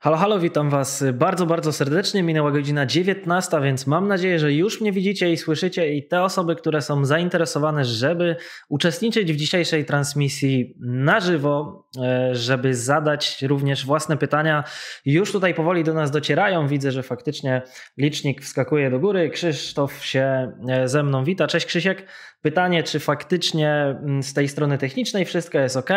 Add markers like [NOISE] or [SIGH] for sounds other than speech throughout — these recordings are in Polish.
Halo, halo, witam Was bardzo, bardzo serdecznie. Minęła godzina 19, więc mam nadzieję, że już mnie widzicie i słyszycie i te osoby, które są zainteresowane, żeby uczestniczyć w dzisiejszej transmisji na żywo, e, żeby zadać również własne pytania, już tutaj powoli do nas docierają. Widzę, że faktycznie licznik wskakuje do góry. Krzysztof się e, ze mną wita. Cześć Krzysiek, Pytanie, czy faktycznie mm, z tej strony technicznej wszystko jest ok?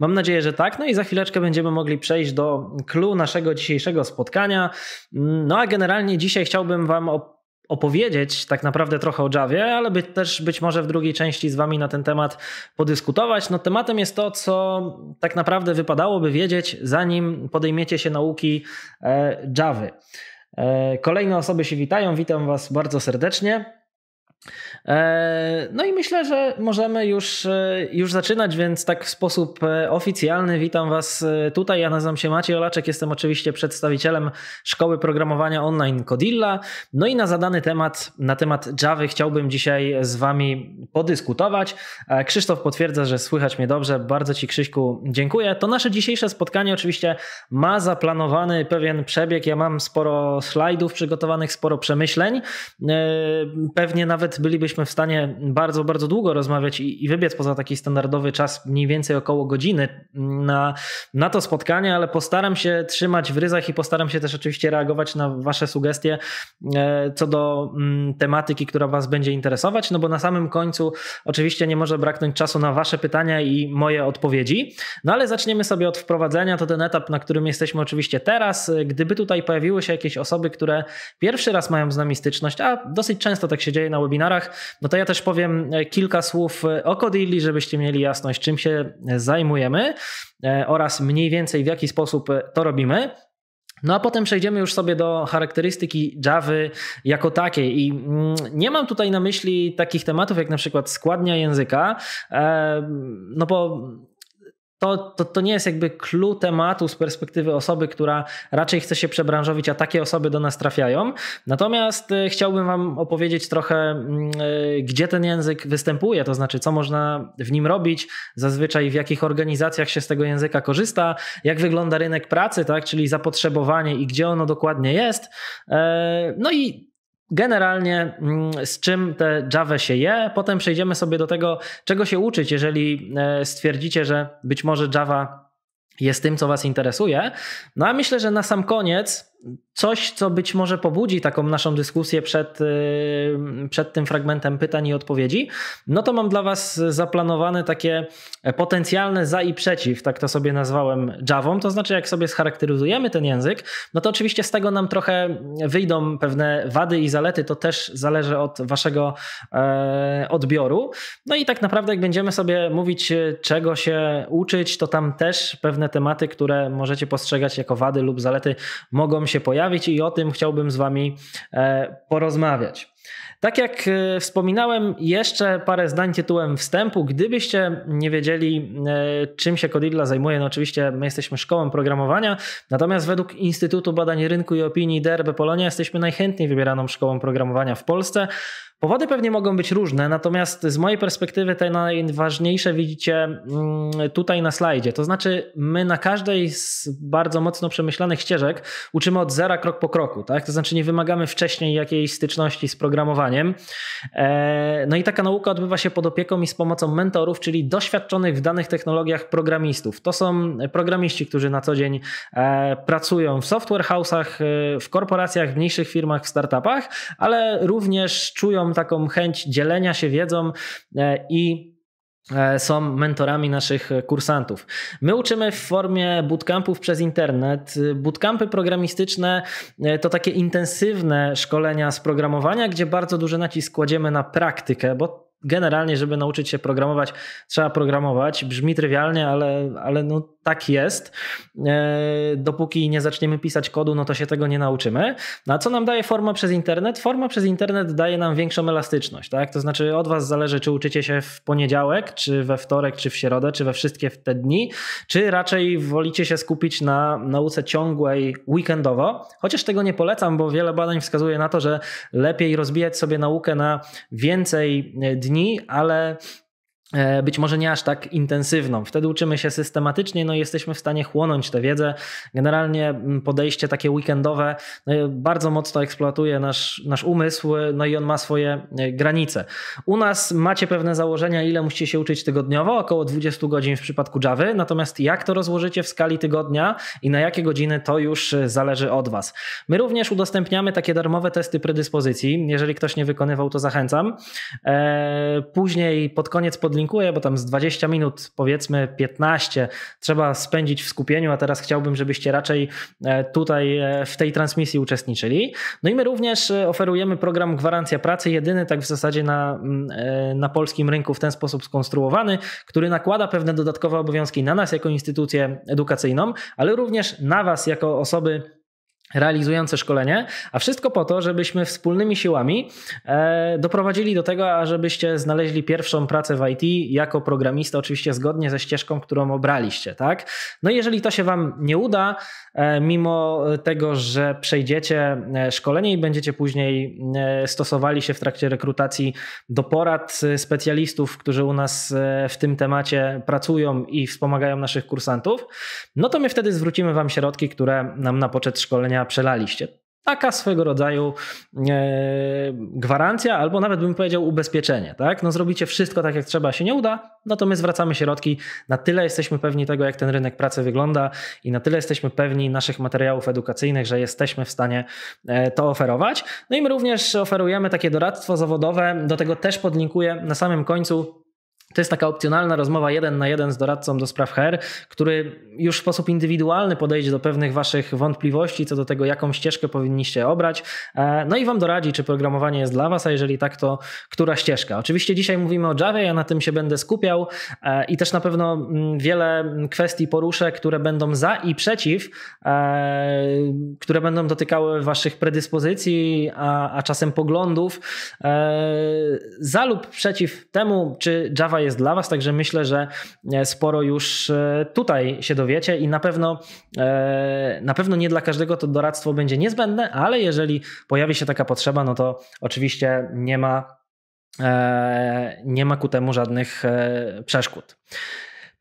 Mam nadzieję, że tak. No i za chwileczkę będziemy mogli przejść do clue naszego dzisiejszego spotkania. Mm, no a generalnie dzisiaj chciałbym Wam opowiedzieć tak naprawdę trochę o Javie, ale by też być może w drugiej części z Wami na ten temat podyskutować. No tematem jest to, co tak naprawdę wypadałoby wiedzieć, zanim podejmiecie się nauki e, Javy. E, kolejne osoby się witają, witam Was bardzo serdecznie. E, no i myślę, że możemy już, e, już zaczynać, więc tak w sposób e, oficjalny witam Was tutaj. Ja nazywam się Maciej Olaczek, jestem oczywiście przedstawicielem Szkoły Programowania Online Codilla. No i na zadany temat, na temat Java chciałbym dzisiaj z Wami podyskutować. Krzysztof potwierdza, że słychać mnie dobrze. Bardzo Ci Krzyśku dziękuję. To nasze dzisiejsze spotkanie oczywiście ma zaplanowany pewien przebieg. Ja mam sporo slajdów przygotowanych, sporo przemyśleń. Pewnie nawet nawet bylibyśmy w stanie bardzo, bardzo długo rozmawiać i, i wybiec poza taki standardowy czas, mniej więcej około godziny na, na to spotkanie, ale postaram się trzymać w ryzach i postaram się też oczywiście reagować na Wasze sugestie e, co do mm, tematyki, która Was będzie interesować, no bo na samym końcu oczywiście nie może braknąć czasu na Wasze pytania i moje odpowiedzi. No ale zaczniemy sobie od wprowadzenia, to ten etap, na którym jesteśmy oczywiście teraz. Gdyby tutaj pojawiły się jakieś osoby, które pierwszy raz mają z nami styczność, a dosyć często tak się dzieje na webinarach, webinarach, no to ja też powiem e, kilka słów e, o Codilli, żebyście mieli jasność, czym się e, zajmujemy oraz mniej więcej w jaki sposób to robimy. No a potem przejdziemy już sobie do charakterystyki Java jako takiej. I mm, nie mam tutaj na myśli takich tematów jak na przykład składnia języka, no bo to, to, to nie jest jakby clue tematu z perspektywy osoby, która raczej chce się przebranżowić, a takie osoby do nas trafiają. Natomiast y, chciałbym Wam opowiedzieć trochę, mm, y, gdzie ten język występuje, to znaczy co można w nim robić, zazwyczaj w jakich organizacjach się z tego języka korzysta, jak wygląda rynek pracy, tak, czyli zapotrzebowanie i gdzie ono dokładnie jest. E, no i generalnie mm, z czym te Java się je. Potem przejdziemy sobie do tego, czego się uczyć, jeżeli e, stwierdzicie, że być może Java jest tym, co Was interesuje. No a myślę, że na sam koniec coś, co być może pobudzi taką naszą dyskusję przed, y, przed tym fragmentem pytań i odpowiedzi, no to mam dla Was zaplanowane takie potencjalne za i przeciw, tak to sobie nazwałem Javą, to znaczy jak sobie scharakteryzujemy ten język, no to oczywiście z tego nam trochę wyjdą pewne wady i zalety, to też zależy od Waszego e, odbioru. No i tak naprawdę jak będziemy sobie mówić, e, czego się uczyć, to tam też pewne tematy, które możecie postrzegać jako wady lub zalety mogą się się pojawić i o tym chciałbym z Wami e, porozmawiać. Tak jak e, wspominałem, jeszcze parę zdań tytułem wstępu. Gdybyście nie wiedzieli, e, czym się Codilla zajmuje, no oczywiście my jesteśmy szkołą programowania, natomiast według Instytutu Badań Rynku i Opinii DRB Polonia jesteśmy najchętniej wybieraną szkołą programowania w Polsce. Powody pewnie mogą być różne, natomiast z mojej perspektywy te najważniejsze widzicie mm, tutaj na slajdzie. To znaczy, my na każdej z bardzo mocno przemyślanych ścieżek uczymy od zera krok po kroku, tak? To znaczy, nie wymagamy wcześniej jakiejś styczności z programowaniem. E, no i taka nauka odbywa się pod opieką i z pomocą mentorów, czyli doświadczonych w danych technologiach programistów. To są programiści, którzy na co dzień e, pracują w software house'ach, e, w korporacjach, w mniejszych firmach, w startupach, ale również czują taką chęć dzielenia się wiedzą e, i e, są mentorami naszych kursantów. My uczymy w formie bootcampów przez internet. Bootcampy programistyczne e, to takie intensywne szkolenia z programowania, gdzie bardzo duży nacisk kładziemy na praktykę, bo generalnie, żeby nauczyć się programować, trzeba programować. Brzmi trywialnie, ale, ale no, tak jest. E, dopóki nie zaczniemy pisać kodu, no to się tego nie nauczymy. No a co nam daje forma przez internet? Forma przez internet daje nam większą elastyczność, tak? To znaczy od was zależy, czy uczycie się w poniedziałek, czy we wtorek, czy w środę, czy we wszystkie w te dni, czy raczej wolicie się skupić na nauce ciągłej weekendowo. Chociaż tego nie polecam, bo wiele badań wskazuje na to, że lepiej rozbijać sobie naukę na więcej e, dni, ale E, być może nie aż tak intensywną. Wtedy uczymy się systematycznie, no i jesteśmy w stanie chłonąć tę wiedzę. Generalnie mm, podejście takie weekendowe no bardzo mocno eksploatuje nasz, nasz umysł, no i on ma swoje e, granice. U nas macie pewne założenia, ile musicie się uczyć tygodniowo, około 20 godzin w przypadku Java. natomiast jak to rozłożycie w skali tygodnia i na jakie godziny, to już e, zależy od Was. My również udostępniamy takie darmowe testy predyspozycji. Jeżeli ktoś nie wykonywał, to zachęcam. Później pod koniec podlinkowania podlinkuję, bo tam z 20 minut, powiedzmy 15, trzeba spędzić w skupieniu, a teraz chciałbym, żebyście raczej e, tutaj e, w tej transmisji uczestniczyli. No i my również e, oferujemy program Gwarancja Pracy, jedyny tak w zasadzie na, mm, na polskim rynku w ten sposób skonstruowany, który nakłada pewne dodatkowe obowiązki na nas jako instytucję edukacyjną, ale również na Was jako osoby, realizujące szkolenie, a wszystko po to, żebyśmy wspólnymi siłami e, doprowadzili do tego, ażebyście znaleźli pierwszą pracę w IT jako programista, oczywiście zgodnie ze ścieżką, którą obraliście, tak? No i jeżeli to się wam nie uda, E, mimo tego, że przejdziecie e, szkolenie i będziecie później e, stosowali się w trakcie rekrutacji do porad specjalistów, którzy u nas w tym temacie pracują i wspomagają naszych kursantów, no to my wtedy zwrócimy Wam środki, które nam na poczet szkolenia przelaliście taka swego rodzaju e, gwarancja, albo nawet bym powiedział ubezpieczenie. Tak? No zrobicie wszystko tak, jak trzeba, się nie uda, no to my zwracamy środki. Na tyle jesteśmy pewni tego, jak ten rynek pracy wygląda i na tyle jesteśmy pewni naszych materiałów edukacyjnych, że jesteśmy w stanie e, to oferować. No i my również oferujemy takie doradztwo zawodowe. Do tego też podlinkuję na samym końcu to jest taka opcjonalna rozmowa jeden na jeden z doradcą do spraw HR, który już w sposób indywidualny podejdzie do pewnych waszych wątpliwości co do tego, jaką ścieżkę powinniście obrać. E, no i wam doradzi, czy programowanie jest dla was, a jeżeli tak, to która ścieżka. Oczywiście dzisiaj mówimy o Java, ja na tym się będę skupiał e, i też na pewno mm, wiele kwestii poruszę, które będą za i przeciw, e, które będą dotykały waszych predyspozycji, a, a czasem poglądów. Za lub przeciw temu, czy Java jest dla Was, także myślę, że e, sporo już e, tutaj się dowiecie i na pewno, e, na pewno nie dla każdego to doradztwo będzie niezbędne, ale jeżeli pojawi się taka potrzeba, no to oczywiście nie ma, nie ma ku temu żadnych przeszkód.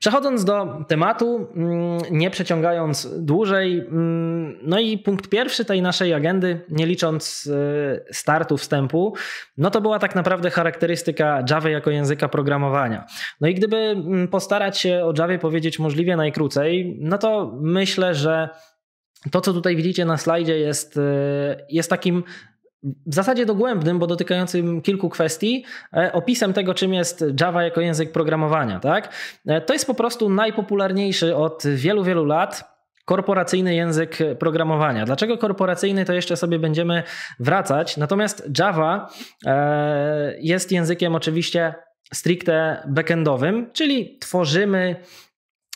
Przechodząc do tematu, mm, nie przeciągając dłużej, mm, no i punkt pierwszy tej naszej agendy, nie licząc e, startu wstępu, no to była tak naprawdę charakterystyka Java jako języka programowania. No i gdyby mm, postarać się o Java powiedzieć możliwie najkrócej, no to myślę, że to, co tutaj widzicie na slajdzie, jest, e, jest takim w zasadzie dogłębnym, bo dotykającym kilku kwestii, e, opisem tego, czym jest Java jako język programowania. Tak? E, to jest po prostu najpopularniejszy od wielu, wielu lat korporacyjny język programowania. Dlaczego korporacyjny, to jeszcze sobie będziemy wracać. Natomiast Java e, jest językiem oczywiście stricte backendowym, czyli tworzymy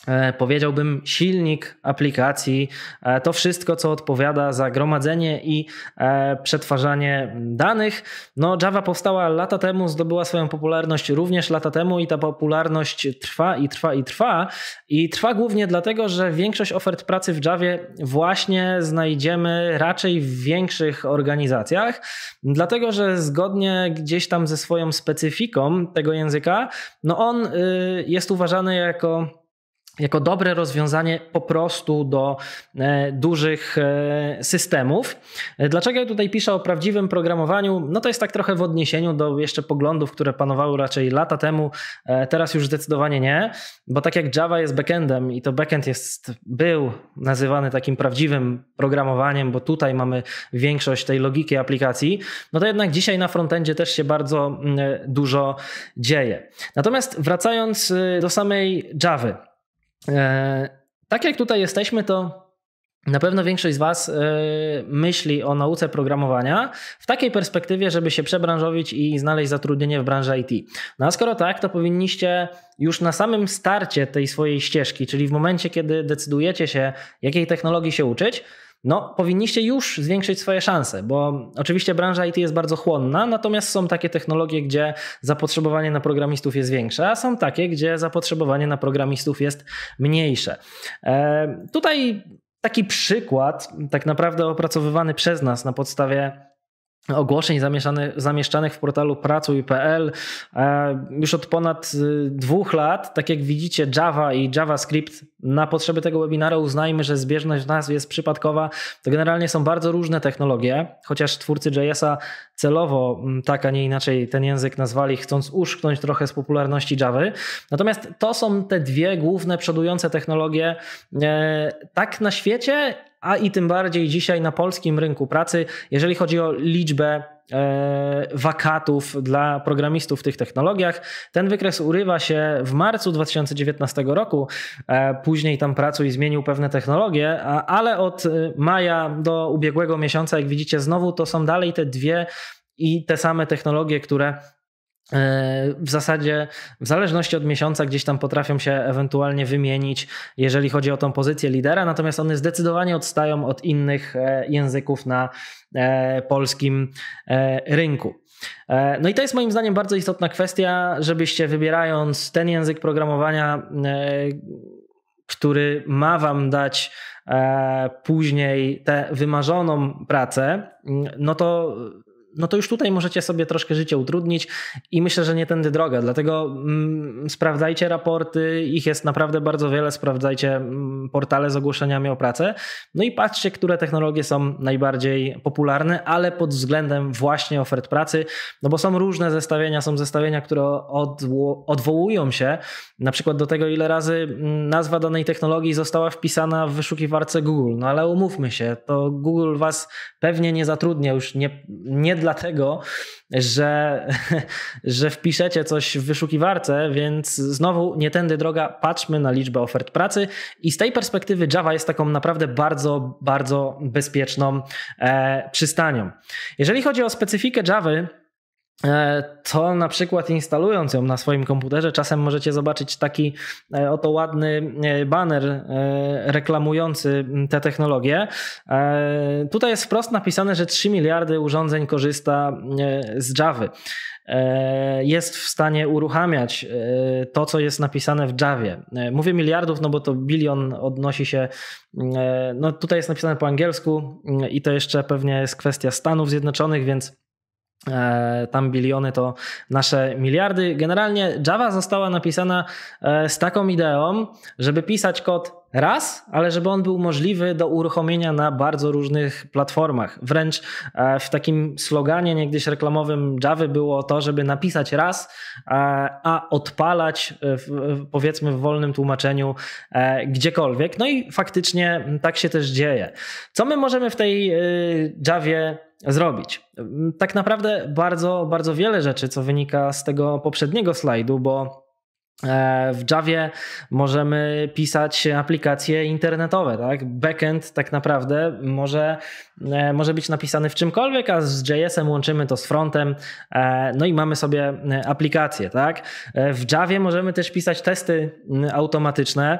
E, powiedziałbym, silnik aplikacji, e, to wszystko, co odpowiada za gromadzenie i e, przetwarzanie danych. No, Java powstała lata temu, zdobyła swoją popularność również lata temu i ta popularność trwa i trwa i trwa. I trwa głównie dlatego, że większość ofert pracy w Javie właśnie znajdziemy raczej w większych organizacjach, dlatego że zgodnie gdzieś tam ze swoją specyfiką tego języka, no on y, jest uważany jako jako dobre rozwiązanie po prostu do e, dużych e, systemów. Dlaczego ja tutaj piszę o prawdziwym programowaniu? No to jest tak trochę w odniesieniu do jeszcze poglądów, które panowały raczej lata temu, e, teraz już zdecydowanie nie, bo tak jak Java jest backendem i to backend jest, był nazywany takim prawdziwym programowaniem, bo tutaj mamy większość tej logiki aplikacji, no to jednak dzisiaj na frontendzie też się bardzo mm, dużo dzieje. Natomiast wracając do samej Java, E, tak jak tutaj jesteśmy, to na pewno większość z Was e, myśli o nauce programowania w takiej perspektywie, żeby się przebranżowić i znaleźć zatrudnienie w branży IT. No a skoro tak, to powinniście już na samym starcie tej swojej ścieżki, czyli w momencie, kiedy decydujecie się, jakiej technologii się uczyć, no powinniście już zwiększyć swoje szanse, bo oczywiście branża IT jest bardzo chłonna, natomiast są takie technologie, gdzie zapotrzebowanie na programistów jest większe, a są takie, gdzie zapotrzebowanie na programistów jest mniejsze. E, tutaj taki przykład, tak naprawdę opracowywany przez nas na podstawie ogłoszeń zamieszczanych w portalu pracuj.pl e, już od ponad y, dwóch lat. Tak jak widzicie, Java i JavaScript na potrzeby tego webinaru uznajmy, że zbieżność nazw jest przypadkowa. To generalnie są bardzo różne technologie, chociaż twórcy JS-a celowo mm, tak, a nie inaczej ten język nazwali, chcąc uszknąć trochę z popularności Java. Natomiast to są te dwie główne przodujące technologie e, tak na świecie a i tym bardziej dzisiaj na polskim rynku pracy, jeżeli chodzi o liczbę e, wakatów dla programistów w tych technologiach. Ten wykres urywa się w marcu 2019 roku. E, później tam pracuj zmienił pewne technologie, ale od e, maja do ubiegłego miesiąca, jak widzicie, znowu to są dalej te dwie i te same technologie, które E, w zasadzie, w zależności od miesiąca, gdzieś tam potrafią się ewentualnie wymienić, jeżeli chodzi o tą pozycję lidera, natomiast one zdecydowanie odstają od innych e, języków na e, polskim rynku. No i to jest moim zdaniem bardzo istotna kwestia, żebyście wybierając ten język programowania, który ma Wam dać później tę wymarzoną pracę, no to no to już tutaj możecie sobie troszkę życie utrudnić i myślę, że nie tędy droga. Dlatego mm, sprawdzajcie raporty, ich jest naprawdę bardzo wiele. Sprawdzajcie mm, portale z ogłoszeniami o pracę. No i patrzcie, które technologie są najbardziej popularne, ale pod względem właśnie ofert pracy, no bo są różne zestawienia, są zestawienia, które odwołują się na przykład do tego, ile razy mm, nazwa danej technologii została wpisana w wyszukiwarce Google. No ale umówmy się, to Google was pewnie nie zatrudnia już nie, nie dla dlatego, że, [LAUGHS] że wpiszecie coś w wyszukiwarce, więc znowu nie tędy droga, patrzmy na liczbę ofert pracy i z tej perspektywy Java jest taką naprawdę bardzo, bardzo bezpieczną e, przystanią. Jeżeli chodzi o specyfikę Java, to e, na przykład instalując ją na swoim komputerze, czasem możecie zobaczyć taki e, oto ładny e, banner reklamujący tę technologię. Tutaj jest wprost napisane, że 3 miliardy urządzeń korzysta z Java. Jest w stanie uruchamiać to, co jest napisane w Javie. Mówię miliardów, no bo to bilion odnosi się. No tutaj jest napisane po angielsku i to jeszcze pewnie jest kwestia Stanów Zjednoczonych, więc E, tam biliony to nasze miliardy. Generalnie Java została napisana e, z taką ideą, żeby pisać kod raz, ale żeby on był możliwy do uruchomienia na bardzo różnych platformach. Wręcz e, w takim sloganie niegdyś reklamowym Java było to, żeby napisać raz, a odpalać powiedzmy w wolnym tłumaczeniu gdziekolwiek. No i faktycznie tak się też dzieje. Co my możemy w tej Javie zrobić. Tak naprawdę bardzo, bardzo wiele rzeczy, co wynika z tego poprzedniego slajdu, bo e, w Javie możemy pisać aplikacje internetowe, tak? Backend tak naprawdę może, e, może być napisany w czymkolwiek, a z JS-em łączymy to z frontem, e, no i mamy sobie aplikację, tak? W Javie możemy też pisać testy automatyczne,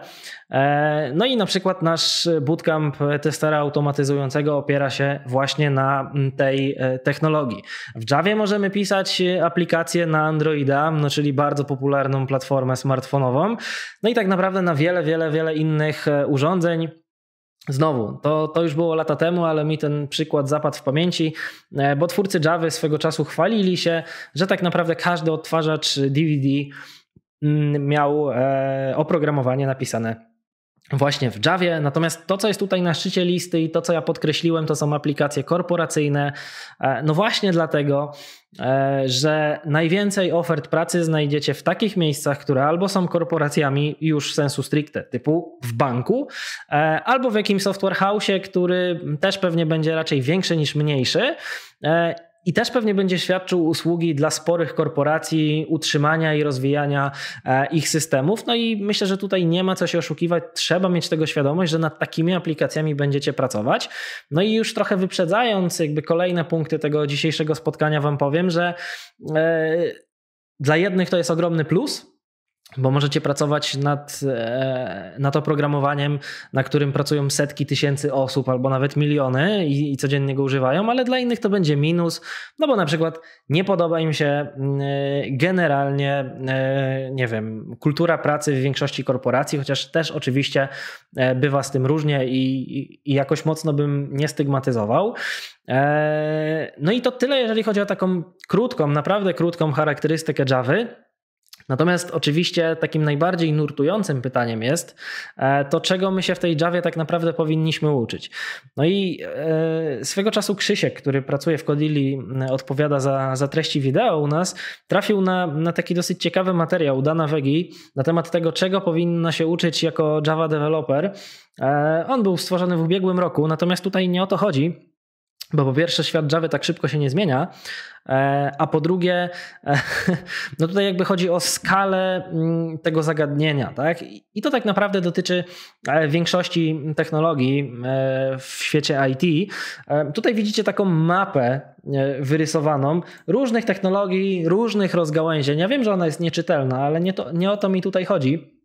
E, no i na przykład nasz bootcamp testera automatyzującego opiera się właśnie na mm, tej e, technologii. W Javie możemy pisać e, aplikacje na Androida, no czyli bardzo popularną platformę smartfonową. No i tak naprawdę na wiele, wiele, wiele innych urządzeń. Znowu, to, to już było lata temu, ale mi ten przykład zapadł w pamięci, bo twórcy Javy swego czasu chwalili się, że tak naprawdę każdy odtwarzacz DVD mm, miał oprogramowanie napisane właśnie w Javie. Natomiast to, co jest tutaj na szczycie listy i to, co ja podkreśliłem, to są aplikacje korporacyjne. E, no właśnie dlatego, e, że najwięcej ofert pracy znajdziecie w takich miejscach, które albo są korporacjami już sensu stricte, typu w banku, e, albo w jakimś software house, który też pewnie będzie raczej większy niż mniejszy i też pewnie będzie świadczył usługi dla sporych korporacji, utrzymania i rozwijania e, ich systemów. No i myślę, że tutaj nie ma co się oszukiwać. Trzeba mieć tego świadomość, że nad takimi aplikacjami będziecie pracować. No i już trochę wyprzedzając, jakby kolejne punkty tego dzisiejszego spotkania, Wam powiem, że e, dla jednych to jest ogromny plus, bo możecie pracować nad, e, nad oprogramowaniem, na którym pracują setki tysięcy osób albo nawet miliony i, i, codziennie go używają, ale dla innych to będzie minus, no bo na przykład nie podoba im się mm, e, generalnie, e, nie wiem, kultura pracy w większości korporacji, chociaż też oczywiście bywa z tym różnie i, i, jakoś mocno bym nie stygmatyzował. No i to tyle, jeżeli chodzi o taką krótką, naprawdę krótką charakterystykę Java. Natomiast oczywiście takim najbardziej nurtującym pytaniem jest e, to, czego my się w tej Javie tak naprawdę powinniśmy uczyć. No i e, swego czasu Krzysiek, który pracuje w Kodili, e, odpowiada za, za treści wideo u nas, trafił na, na taki dosyć ciekawy materiał Dana Wegi na temat tego, czego powinna się uczyć jako Java developer. On był stworzony w ubiegłym roku, natomiast tutaj nie o to chodzi. Bo po pierwsze świat Java tak szybko się nie zmienia, e, a po drugie, e, [LAUGHS] no tutaj jakby chodzi o skalę mm, tego zagadnienia, tak? I to tak naprawdę dotyczy e, większości technologii w świecie IT. Tutaj widzicie taką mapę wyrysowaną różnych technologii, różnych rozgałęzień. Ja wiem, że ona jest nieczytelna, ale nie, to, nie o to mi tutaj chodzi.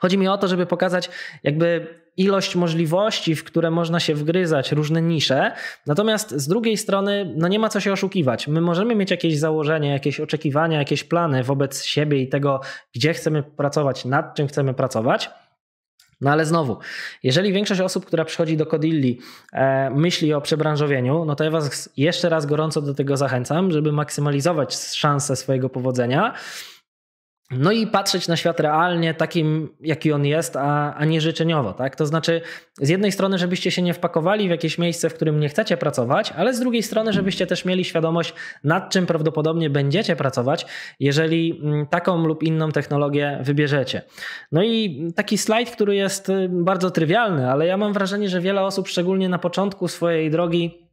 Chodzi mi o to, żeby pokazać jakby ilość możliwości, w które można się wgryzać, różne nisze. Natomiast z drugiej strony, no nie ma co się oszukiwać. My możemy mieć jakieś założenie, jakieś oczekiwania, jakieś plany wobec siebie i tego, gdzie chcemy pracować, nad czym chcemy pracować. No ale znowu, jeżeli większość osób, która przychodzi do Codilli, e, myśli o przebranżowieniu, no to ja Was jeszcze raz gorąco do tego zachęcam, żeby maksymalizować szanse swojego powodzenia. No i patrzeć na świat realnie takim, jaki on jest, a, a nie życzeniowo. Tak? To znaczy, z jednej strony, żebyście się nie wpakowali w jakieś miejsce, w którym nie chcecie pracować, ale z drugiej strony, żebyście też mieli świadomość, nad czym prawdopodobnie będziecie pracować, jeżeli mm, taką lub inną technologię wybierzecie. No i taki slajd, który jest y, bardzo trywialny, ale ja mam wrażenie, że wiele osób, szczególnie na początku swojej drogi,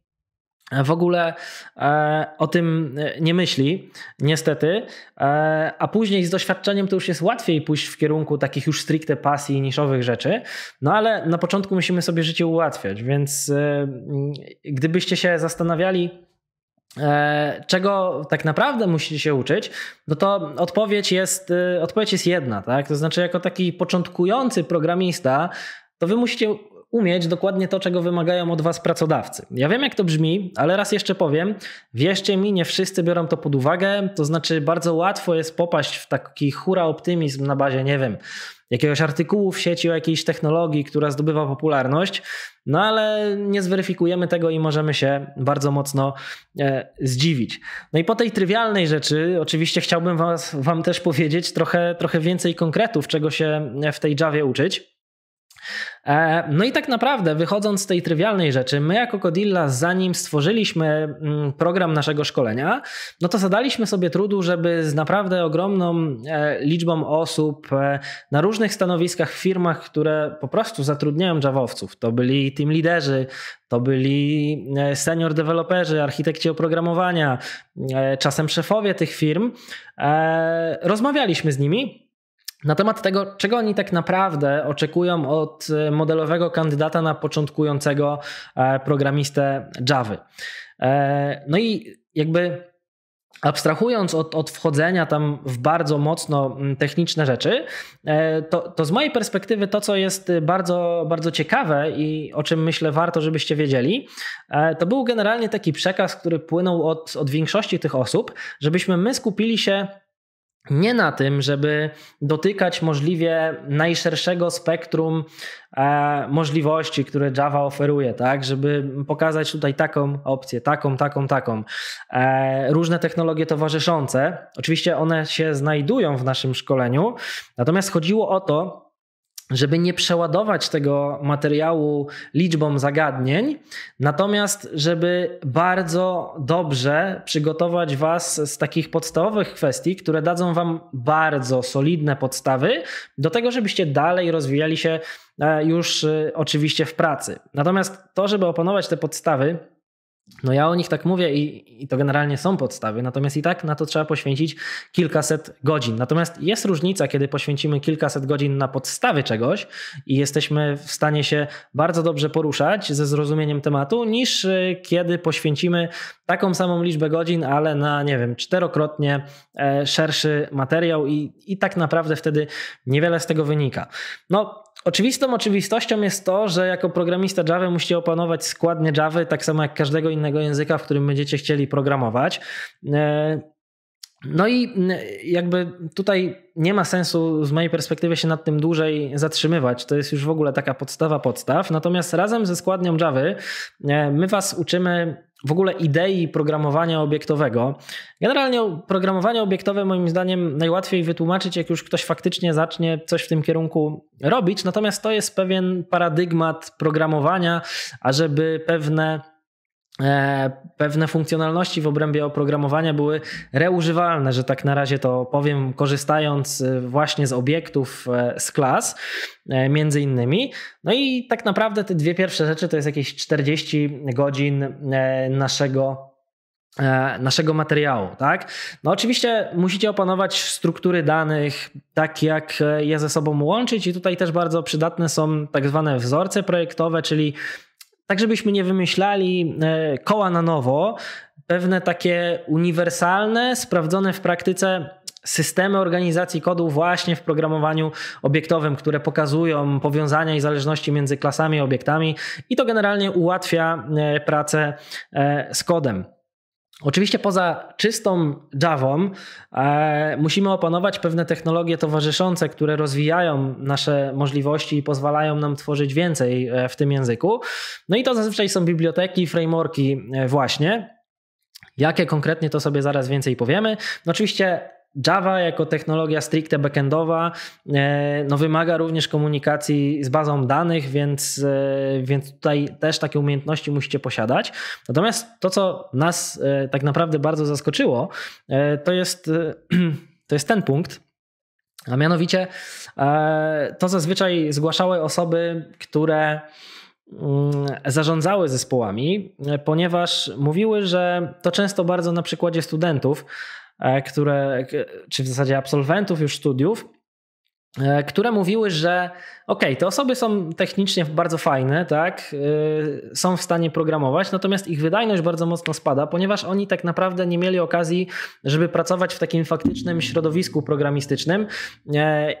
w ogóle e, o tym e, nie myśli, niestety. E, a później z doświadczeniem to już jest łatwiej pójść w kierunku takich już stricte pasji i niszowych rzeczy. No ale na początku musimy sobie życie ułatwiać, więc mm, gdybyście się zastanawiali, czego tak naprawdę musicie się uczyć, no to odpowiedź jest, odpowiedź jest jedna, tak? To znaczy, jako taki początkujący programista, to wy musicie umieć dokładnie to, czego wymagają od Was pracodawcy. Ja wiem, jak to brzmi, ale raz jeszcze powiem, wierzcie mi, nie wszyscy biorą to pod uwagę, to znaczy bardzo łatwo jest popaść w taki hura optymizm na bazie, nie wiem, jakiegoś artykułu w sieci o jakiejś technologii, która zdobywa popularność, no ale nie zweryfikujemy tego i możemy się bardzo mocno e, zdziwić. No i po tej trywialnej rzeczy, oczywiście chciałbym was, Wam też powiedzieć trochę, trochę więcej konkretów, czego się w tej Javie uczyć. E, no i tak naprawdę, wychodząc z tej trywialnej rzeczy, my jako Codilla, zanim stworzyliśmy mm, program naszego szkolenia, no to zadaliśmy sobie trudu, żeby z naprawdę ogromną e, liczbą osób e, na różnych stanowiskach w firmach, które po prostu zatrudniają Javowców, to byli team liderzy, to byli senior deweloperzy, architekci oprogramowania, czasem szefowie tych firm, rozmawialiśmy z nimi na temat tego, czego oni tak naprawdę oczekują od e, modelowego kandydata na początkującego e, programistę Java. E, no i jakby abstrahując od, od wchodzenia tam w bardzo mocno techniczne rzeczy, to, to z mojej perspektywy to, co jest bardzo, bardzo ciekawe i o czym myślę warto, żebyście wiedzieli, to był generalnie taki przekaz, który płynął od, od większości tych osób, żebyśmy my skupili się nie na tym, żeby dotykać możliwie najszerszego spektrum e, możliwości, które Java oferuje, tak, żeby pokazać tutaj taką opcję, taką, taką, taką. E, różne technologie towarzyszące, oczywiście one się znajdują w naszym szkoleniu, natomiast chodziło o to, żeby nie przeładować tego materiału liczbą zagadnień, natomiast żeby bardzo dobrze przygotować Was z takich podstawowych kwestii, które dadzą Wam bardzo solidne podstawy do tego, żebyście dalej rozwijali się e, już e, oczywiście w pracy. Natomiast to, żeby opanować te podstawy, no ja o nich tak mówię i, i, to generalnie są podstawy, natomiast i tak na to trzeba poświęcić kilkaset godzin. Natomiast jest różnica, kiedy poświęcimy kilkaset godzin na podstawy czegoś i jesteśmy w stanie się bardzo dobrze poruszać ze zrozumieniem tematu, niż y, kiedy poświęcimy taką samą liczbę godzin, ale na, nie wiem, czterokrotnie e, szerszy materiał i, i tak naprawdę wtedy niewiele z tego wynika. No, Oczywistą oczywistością jest to, że jako programista Java musicie opanować składnie Java, tak samo jak każdego innego języka, w którym będziecie chcieli programować. E, no i jakby tutaj nie ma sensu z mojej perspektywy się nad tym dłużej zatrzymywać. To jest już w ogóle taka podstawa podstaw. Natomiast razem ze składnią Java e, my was uczymy w ogóle idei programowania obiektowego. Generalnie programowanie obiektowe moim zdaniem najłatwiej wytłumaczyć, jak już ktoś faktycznie zacznie coś w tym kierunku robić. Natomiast to jest pewien paradygmat programowania, ażeby pewne E, pewne funkcjonalności w obrębie oprogramowania były reużywalne, że tak na razie to powiem, korzystając e, właśnie z obiektów, e, z klas, między innymi. No i tak naprawdę te dwie pierwsze rzeczy to jest jakieś 40 godzin naszego naszego materiału, tak? No oczywiście musicie opanować struktury danych, tak jak je ze sobą łączyć i tutaj też bardzo przydatne są tak zwane wzorce projektowe, czyli tak żebyśmy nie wymyślali e, koła na nowo, pewne takie uniwersalne, sprawdzone w praktyce systemy organizacji kodu właśnie w programowaniu obiektowym, które pokazują powiązania i zależności między klasami i obiektami i to generalnie ułatwia e, pracę e, z kodem. Oczywiście poza czystą Javą e, musimy opanować pewne technologie towarzyszące, które rozwijają nasze możliwości i pozwalają nam tworzyć więcej e, w tym języku. No i to zazwyczaj są biblioteki, frameworki e, właśnie. Jakie konkretnie to sobie zaraz więcej powiemy. No oczywiście Java jako technologia stricte backendowa e, no wymaga również komunikacji z bazą danych, więc, e, więc tutaj też takie umiejętności musicie posiadać. Natomiast to, co nas e, tak naprawdę bardzo zaskoczyło, to jest, [CLEARS THROAT] to jest ten punkt, a mianowicie to zazwyczaj zgłaszały osoby, które mm, zarządzały zespołami, ponieważ mówiły, że to często bardzo na przykładzie studentów, E, które, czy w zasadzie absolwentów już studiów, e, które mówiły, że ok, te osoby są technicznie bardzo fajne, tak, e, są w stanie programować, natomiast ich wydajność bardzo mocno spada, ponieważ oni tak naprawdę nie mieli okazji, żeby pracować w takim faktycznym środowisku programistycznym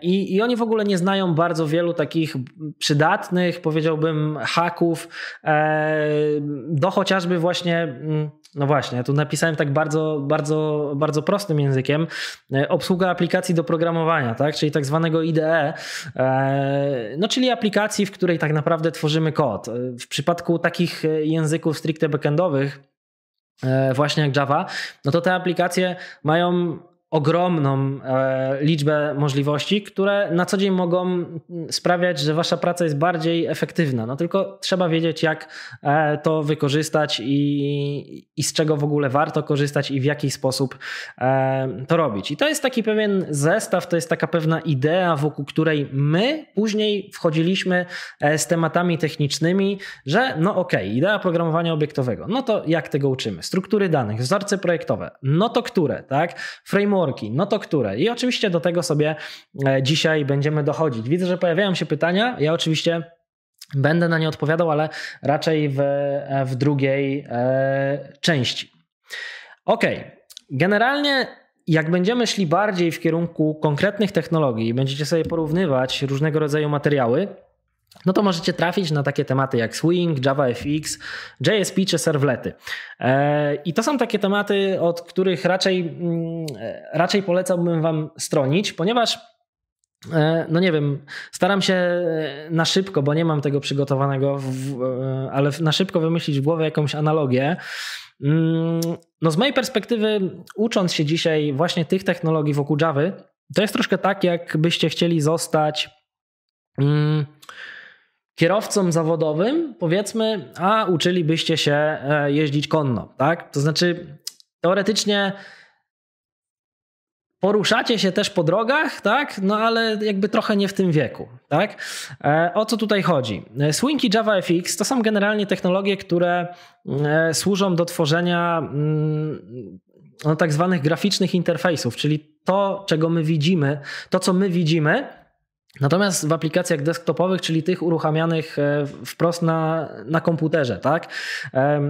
i, i oni w ogóle nie znają bardzo wielu takich przydatnych, powiedziałbym, haków do chociażby właśnie mm, no właśnie, ja tu napisałem tak bardzo, bardzo, bardzo prostym językiem. E, obsługa aplikacji do programowania, tak? czyli tak zwanego IDE, e, no czyli aplikacji, w której tak naprawdę tworzymy kod. E, w przypadku takich języków stricte backendowych, właśnie jak Java, no to te aplikacje mają ogromną e, liczbę możliwości, które na co dzień mogą sprawiać, że wasza praca jest bardziej efektywna. No tylko trzeba wiedzieć, jak e, to wykorzystać i, i z czego w ogóle warto korzystać i w jaki sposób e, to robić. I to jest taki pewien zestaw, to jest taka pewna idea, wokół której my później wchodziliśmy z tematami technicznymi, że no okej, okay, idea programowania obiektowego, no to jak tego uczymy? Struktury danych, wzorce projektowe, no to które, tak? Framework komórki. No to które? I oczywiście do tego sobie e, dzisiaj będziemy dochodzić. Widzę, że pojawiają się pytania. Ja oczywiście będę na nie odpowiadał, ale raczej w, e, w drugiej e, części. Ok. Generalnie jak będziemy szli bardziej w kierunku konkretnych technologii, będziecie sobie porównywać różnego rodzaju materiały, no to możecie trafić na takie tematy jak Swing, JavaFX, JSP czy serwlety. E, I to są takie tematy, od których raczej, mm, raczej polecałbym Wam stronić, ponieważ e, no nie wiem, staram się e, na szybko, bo nie mam tego przygotowanego, ale na szybko wymyślić w głowie jakąś analogię. Mm, no z mojej perspektywy, ucząc się dzisiaj właśnie tych technologii wokół Java, to jest troszkę tak, jakbyście chcieli zostać. Mm, kierowcom zawodowym powiedzmy, a uczylibyście się e, jeździć konno, tak? To znaczy teoretycznie poruszacie się też po drogach, tak? No ale jakby trochę nie w tym wieku, tak? E, o co tutaj chodzi? E, Swinki JavaFX to są generalnie technologie, które służą do tworzenia mm, no, tak zwanych graficznych interfejsów, czyli to, czego my widzimy, to co my widzimy, Natomiast w aplikacjach desktopowych, czyli tych uruchamianych e, wprost na, na komputerze, tak?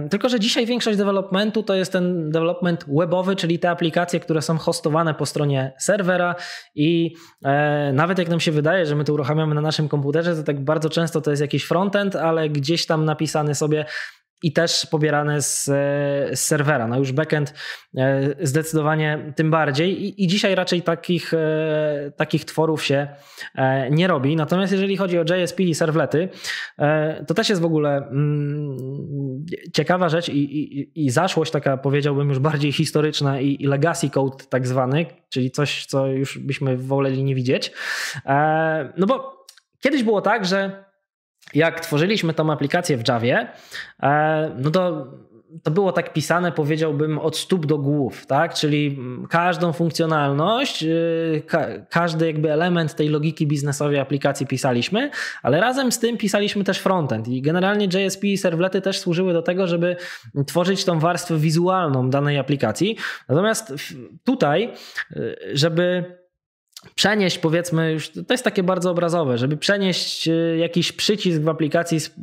Tylko, że dzisiaj większość developmentu to jest ten development webowy, czyli te aplikacje, które są hostowane po stronie serwera i e, nawet jak nam się wydaje, że my to uruchamiamy na naszym komputerze, to tak bardzo często to jest jakiś frontend, ale gdzieś tam napisany sobie i też pobierane z, e, z, serwera. No już backend e, zdecydowanie tym bardziej I, i, dzisiaj raczej takich, e, takich tworów się nie robi. Natomiast jeżeli chodzi o JSP i serwlety, to też jest w ogóle mm, ciekawa rzecz i, i, i zaszłość taka powiedziałbym już bardziej historyczna i, i legacy code tak zwany, czyli coś, co już byśmy woleli nie widzieć. No bo kiedyś było tak, że jak tworzyliśmy tą aplikację w Javie, e, no to to było tak pisane, powiedziałbym, od stóp do głów, tak? Czyli każdą funkcjonalność, y, ka każdy jakby element tej logiki biznesowej aplikacji pisaliśmy, ale razem z tym pisaliśmy też frontend i generalnie JSP i serwlety też służyły do tego, żeby tworzyć tą warstwę wizualną danej aplikacji. Natomiast tutaj, y, żeby przenieść, powiedzmy, już to jest takie bardzo obrazowe, żeby przenieść y, jakiś przycisk w aplikacji z,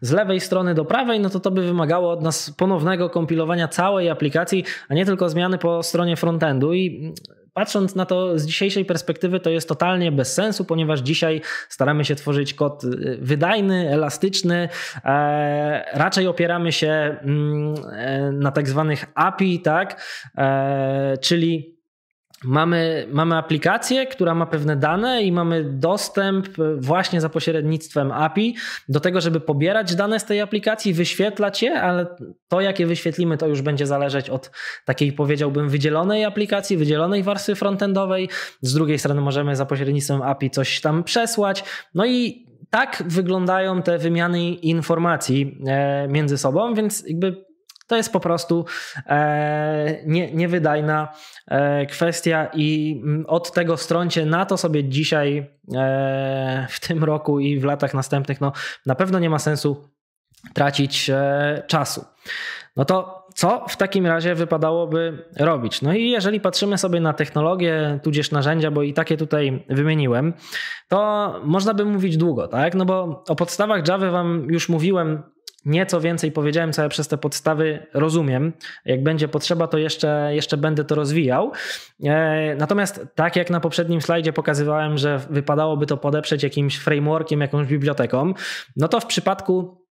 z, lewej strony do prawej, no to to by wymagało od nas ponownego kompilowania całej aplikacji, a nie tylko zmiany po stronie frontendu i mm, Patrząc na to z dzisiejszej perspektywy, to jest totalnie bez sensu, ponieważ dzisiaj staramy się tworzyć kod y, wydajny, elastyczny. E, raczej opieramy się mm, e, na tak zwanych API, tak? E, czyli Mamy, mamy aplikację, która ma pewne dane i mamy dostęp właśnie za pośrednictwem API do tego, żeby pobierać dane z tej aplikacji, wyświetlać je, ale to, jakie wyświetlimy, to już będzie zależeć od takiej, powiedziałbym, wydzielonej aplikacji, wydzielonej warstwy frontendowej. Z drugiej strony możemy za pośrednictwem API coś tam przesłać. No i tak wyglądają te wymiany informacji e, między sobą, więc jakby to jest po prostu e, nie, niewydajna e, kwestia, i mm, od tego stroncie to sobie dzisiaj, e, w tym roku i w latach następnych, no, na pewno nie ma sensu tracić e, czasu. No to co w takim razie wypadałoby robić? No i jeżeli patrzymy sobie na technologię, tudzież narzędzia, bo i takie tutaj wymieniłem, to można by mówić długo, tak? No bo o podstawach Java Wam już mówiłem nieco więcej powiedziałem, całe przez te podstawy rozumiem. Jak będzie potrzeba, to jeszcze, jeszcze będę to rozwijał. E, natomiast tak jak na poprzednim slajdzie pokazywałem, że wypadałoby to podeprzeć jakimś frameworkiem, jakąś biblioteką, no to w przypadku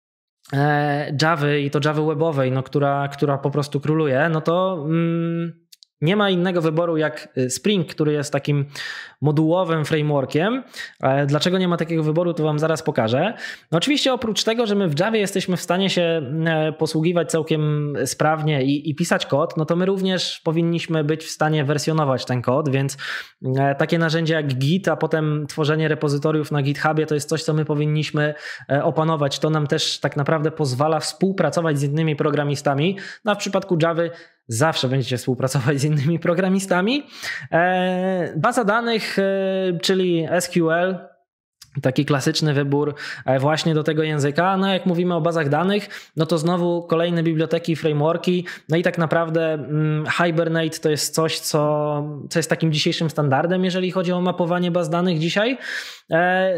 e, Java i to Java webowej, no, która, która po prostu króluje, no to... Mm, nie ma innego wyboru jak y, Spring, który jest takim modułowym frameworkiem. E, dlaczego nie ma takiego wyboru, to Wam zaraz pokażę. No oczywiście oprócz tego, że my w Javie jesteśmy w stanie się e, posługiwać całkiem sprawnie i, i pisać kod, no to my również powinniśmy być w stanie wersjonować ten kod, więc e, takie narzędzia jak Git, a potem tworzenie repozytoriów na GitHubie to jest coś, co my powinniśmy opanować. To nam też tak naprawdę pozwala współpracować z innymi programistami. No a w przypadku Javy zawsze będziecie współpracować z innymi programistami. E, baza danych, e, czyli SQL, taki klasyczny wybór e, właśnie do tego języka. No jak mówimy o bazach danych, no to znowu kolejne biblioteki, frameworki. No i tak naprawdę mm, Hibernate to jest coś, co, co jest takim dzisiejszym standardem, jeżeli chodzi o mapowanie baz danych dzisiaj.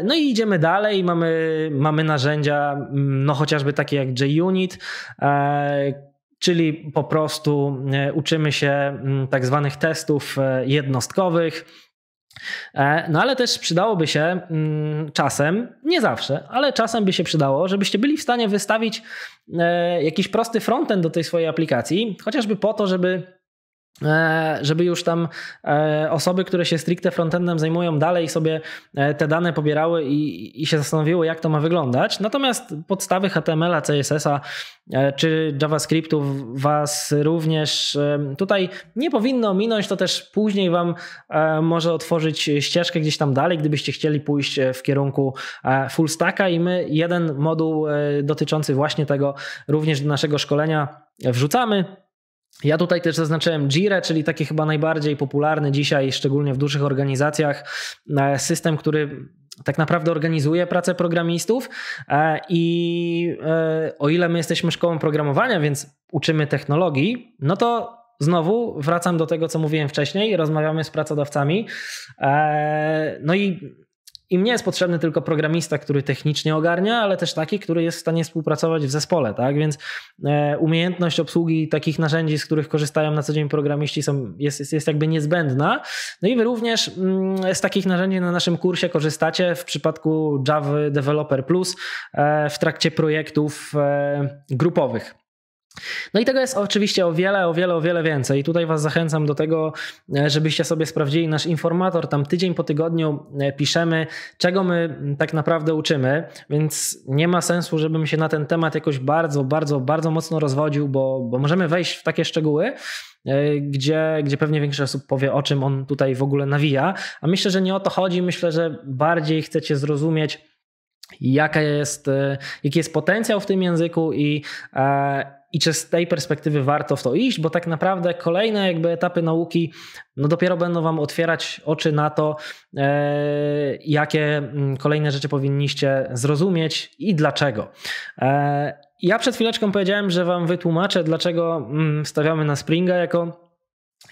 No i idziemy dalej, mamy, mamy narzędzia, mm, no chociażby takie jak JUnit, czyli po prostu e, uczymy się mm, tak zwanych testów e, jednostkowych. E, no ale też przydałoby się mm, czasem, nie zawsze, ale czasem by się przydało, żebyście byli w stanie wystawić jakiś prosty frontend do tej swojej aplikacji, chociażby po to, żeby E, żeby już tam e, osoby, które się stricte frontendem zajmują, dalej sobie e, te dane pobierały i, i się zastanowiły, jak to ma wyglądać. Natomiast podstawy HTML-a, CSS-a czy JavaScriptu Was również tutaj nie powinno minąć. To też później Wam może otworzyć ścieżkę gdzieś tam dalej, gdybyście chcieli pójść w kierunku full stacka i my jeden moduł dotyczący właśnie tego również do naszego szkolenia wrzucamy. Ja tutaj też zaznaczyłem Jira, czyli taki chyba najbardziej popularny dzisiaj, szczególnie w dużych organizacjach, e, system, który tak naprawdę organizuje pracę programistów e, i e, o ile my jesteśmy szkołą programowania, więc uczymy technologii, no to znowu wracam do tego, co mówiłem wcześniej, rozmawiamy z pracodawcami. No i im nie jest potrzebny tylko programista, który technicznie ogarnia, ale też taki, który jest w stanie współpracować w zespole, tak? Więc e, umiejętność obsługi takich narzędzi, z których korzystają na co dzień programiści, są, jest, jest, jest jakby niezbędna. No i wy również mm, z takich narzędzi na naszym kursie korzystacie w przypadku Java Developer Plus e, w trakcie projektów e, grupowych. No i tego jest oczywiście o wiele, o wiele, o wiele więcej. I tutaj Was zachęcam do tego, e, żebyście sobie sprawdzili nasz informator. Tam tydzień po tygodniu e, piszemy, czego my tak naprawdę uczymy, więc nie ma sensu, żebym się na ten temat jakoś bardzo, bardzo, bardzo mocno rozwodził, bo, bo możemy wejść w takie szczegóły e, gdzie, gdzie pewnie większość osób powie, o czym on tutaj w ogóle nawija. A myślę, że nie o to chodzi. Myślę, że bardziej chcecie zrozumieć, jaka jest, jaki jest potencjał w tym języku i, i czy z tej perspektywy warto w to iść, bo tak naprawdę kolejne jakby etapy nauki no dopiero będą Wam otwierać oczy na to, e, jakie mm, kolejne rzeczy powinniście zrozumieć i dlaczego. E, ja przed chwileczką powiedziałem, że Wam wytłumaczę, dlaczego mm, stawiamy na Springa jako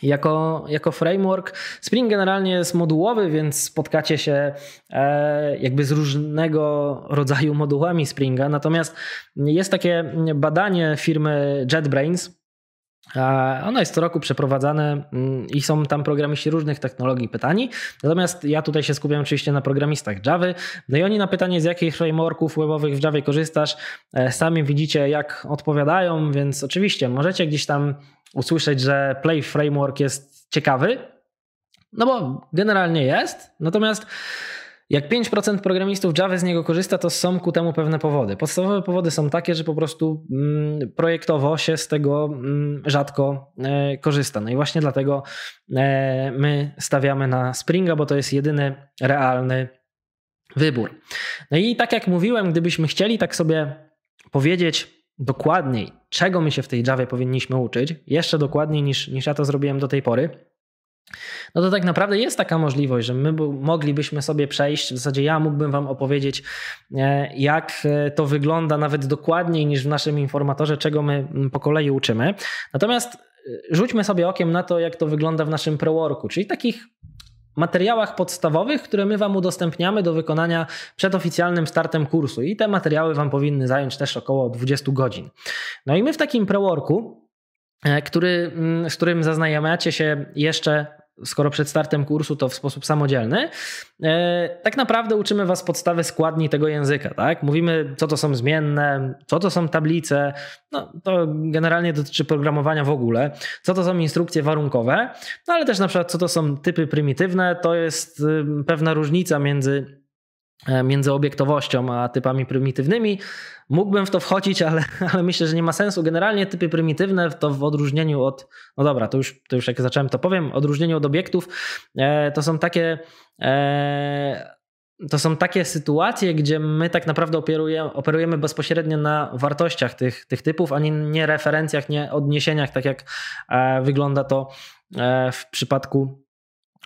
jako, jako framework Spring generalnie jest modułowy, więc spotkacie się e, jakby z różnego rodzaju modułami Springa. Natomiast jest takie badanie firmy JetBrains, e, ono jest co roku przeprowadzane mm, i są tam programiści różnych technologii pytani. Natomiast ja tutaj się skupiam oczywiście na programistach Java. No i oni na pytanie, z jakich frameworków webowych w Java korzystasz, e, sami widzicie, jak odpowiadają, więc oczywiście możecie gdzieś tam usłyszeć, że Play Framework jest ciekawy, no bo generalnie jest, natomiast jak 5% programistów Java z niego korzysta, to są ku temu pewne powody. Podstawowe powody są takie, że po prostu mm, projektowo się z tego mm, rzadko e, korzysta. No i właśnie dlatego e, my stawiamy na Springa, bo to jest jedyny realny wybór. No i tak jak mówiłem, gdybyśmy chcieli tak sobie powiedzieć, dokładniej, czego my się w tej Javie powinniśmy uczyć, jeszcze dokładniej niż, niż ja to zrobiłem do tej pory, no to tak naprawdę jest taka możliwość, że my moglibyśmy sobie przejść, w zasadzie ja mógłbym Wam opowiedzieć, e, jak e, to wygląda nawet dokładniej niż w naszym informatorze, czego my po kolei uczymy. Natomiast e, rzućmy sobie okiem na to, jak to wygląda w naszym preworku, czyli takich materiałach podstawowych, które my Wam udostępniamy do wykonania przed oficjalnym startem kursu. I te materiały Wam powinny zająć też około 20 godzin. No i my w takim preworku, e, który, mm, z którym zaznajamiacie się jeszcze skoro przed startem kursu, to w sposób samodzielny, e, tak naprawdę uczymy Was podstawy składni tego języka. Tak? Mówimy, co to są zmienne, co to są tablice, no, to generalnie dotyczy programowania w ogóle, co to są instrukcje warunkowe, no ale też na przykład, co to są typy prymitywne, to jest y, pewna różnica między e, między obiektowością a typami prymitywnymi mógłbym w to wchodzić, ale, [LAUGHS] ale myślę, że nie ma sensu. Generalnie typy prymitywne to w odróżnieniu od, no dobra, to już, to już jak zacząłem to powiem, odróżnieniu od obiektów, e, to są takie e, to są takie sytuacje, gdzie my tak naprawdę operujemy, operujemy bezpośrednio na wartościach tych, tych typów, a nie, nie referencjach, nie odniesieniach, tak jak e, wygląda to w przypadku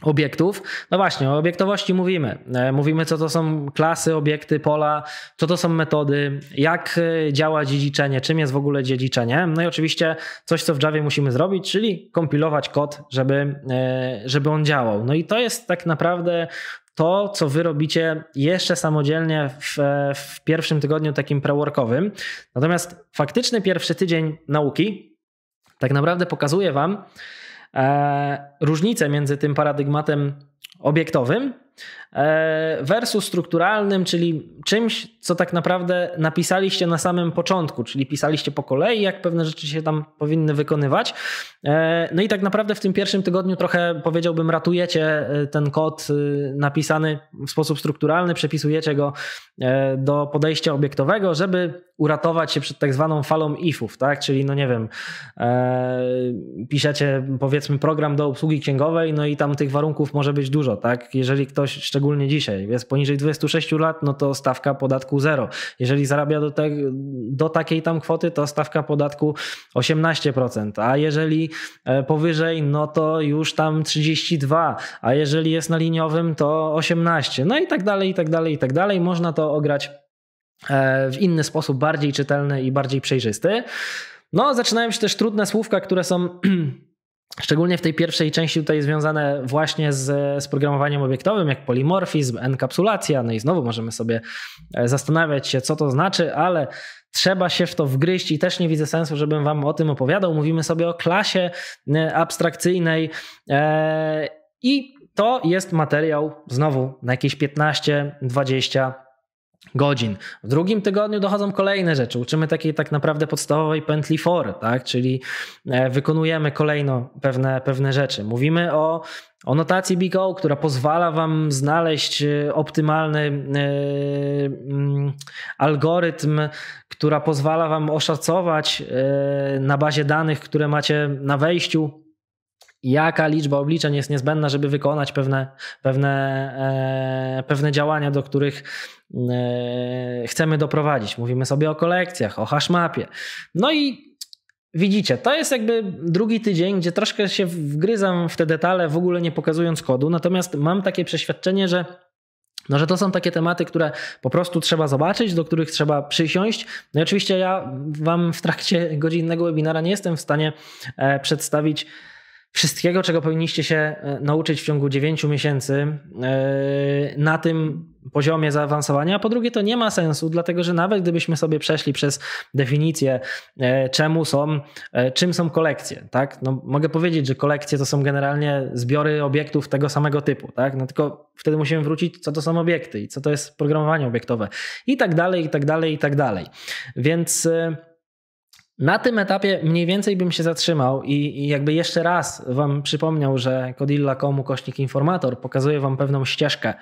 obiektów. No właśnie, o obiektowości mówimy. E, mówimy, co to są klasy, obiekty, pola, co to są metody, jak e, działa dziedziczenie, czym jest w ogóle dziedziczenie. No i oczywiście coś, co w Java musimy zrobić, czyli kompilować kod, żeby, e, żeby on działał. No i to jest tak naprawdę to, co wy robicie jeszcze samodzielnie w, w pierwszym tygodniu takim preworkowym. Natomiast faktyczny pierwszy tydzień nauki tak naprawdę pokazuje wam, E, różnicę między tym paradygmatem obiektowym E, versus strukturalnym, czyli czymś, co tak naprawdę napisaliście na samym początku, czyli pisaliście po kolei, jak pewne rzeczy się tam powinny wykonywać. E, no i tak naprawdę w tym pierwszym tygodniu trochę powiedziałbym, ratujecie e, ten kod napisany w sposób strukturalny, przepisujecie go do podejścia obiektowego, żeby uratować się przed tak zwaną falą ifów, tak? Czyli no nie wiem, piszecie powiedzmy program do obsługi księgowej, no i tam tych warunków może być dużo, tak? Jeżeli ktoś szczególnie dzisiaj. Jest poniżej 26 lat, no to stawka podatku zero. Jeżeli zarabia do, te, do takiej tam kwoty, to stawka podatku 18%, a jeżeli e, powyżej, no to już tam 32, a jeżeli jest na liniowym, to 18. No i tak dalej, i tak dalej, i tak dalej. Można to ograć e, w inny sposób, bardziej czytelny i bardziej przejrzysty. No, zaczynają się też trudne słówka, które są [CLEARS THROAT] Szczególnie w tej pierwszej części tutaj związane właśnie z, z programowaniem obiektowym, jak polimorfizm, enkapsulacja, no i znowu możemy sobie e, zastanawiać się, co to znaczy, ale trzeba się w to wgryźć i też nie widzę sensu, żebym wam o tym opowiadał. Mówimy sobie o klasie e, abstrakcyjnej e, i to jest materiał znowu na jakieś 15, 20 godzin. W drugim tygodniu dochodzą kolejne rzeczy. Uczymy takiej tak naprawdę podstawowej pętli fory, tak? czyli e, wykonujemy kolejno pewne, pewne rzeczy. Mówimy o, o notacji Big O, która pozwala Wam znaleźć e, optymalny yy, algorytm, która pozwala Wam oszacować yy, na bazie danych, które macie na wejściu, jaka liczba obliczeń jest niezbędna, żeby wykonać pewne, pewne, e, pewne działania, do których e, chcemy doprowadzić. Mówimy sobie o kolekcjach, o hashmapie. No i Widzicie, to jest jakby drugi tydzień, gdzie troszkę się wgryzam w te detale, w ogóle nie pokazując kodu. Natomiast mam takie przeświadczenie, że no, że to są takie tematy, które po prostu trzeba zobaczyć, do których trzeba przysiąść. No i oczywiście ja Wam w trakcie godzinnego webinara nie jestem w stanie e, przedstawić wszystkiego, czego powinniście się e, nauczyć w ciągu 9 miesięcy e, na tym poziomie zaawansowania, a po drugie to nie ma sensu, dlatego że nawet gdybyśmy sobie przeszli przez definicję, e, czemu są, czym są kolekcje, tak? No, mogę powiedzieć, że kolekcje to są generalnie zbiory obiektów tego samego typu, tak? No tylko wtedy musimy wrócić, co to są obiekty i co to jest programowanie obiektowe i tak dalej, i tak dalej, i tak dalej. Więc na tym etapie mniej więcej bym się zatrzymał i, i jakby jeszcze raz Wam przypomniał, że komu kośnik informator pokazuje Wam pewną ścieżkę,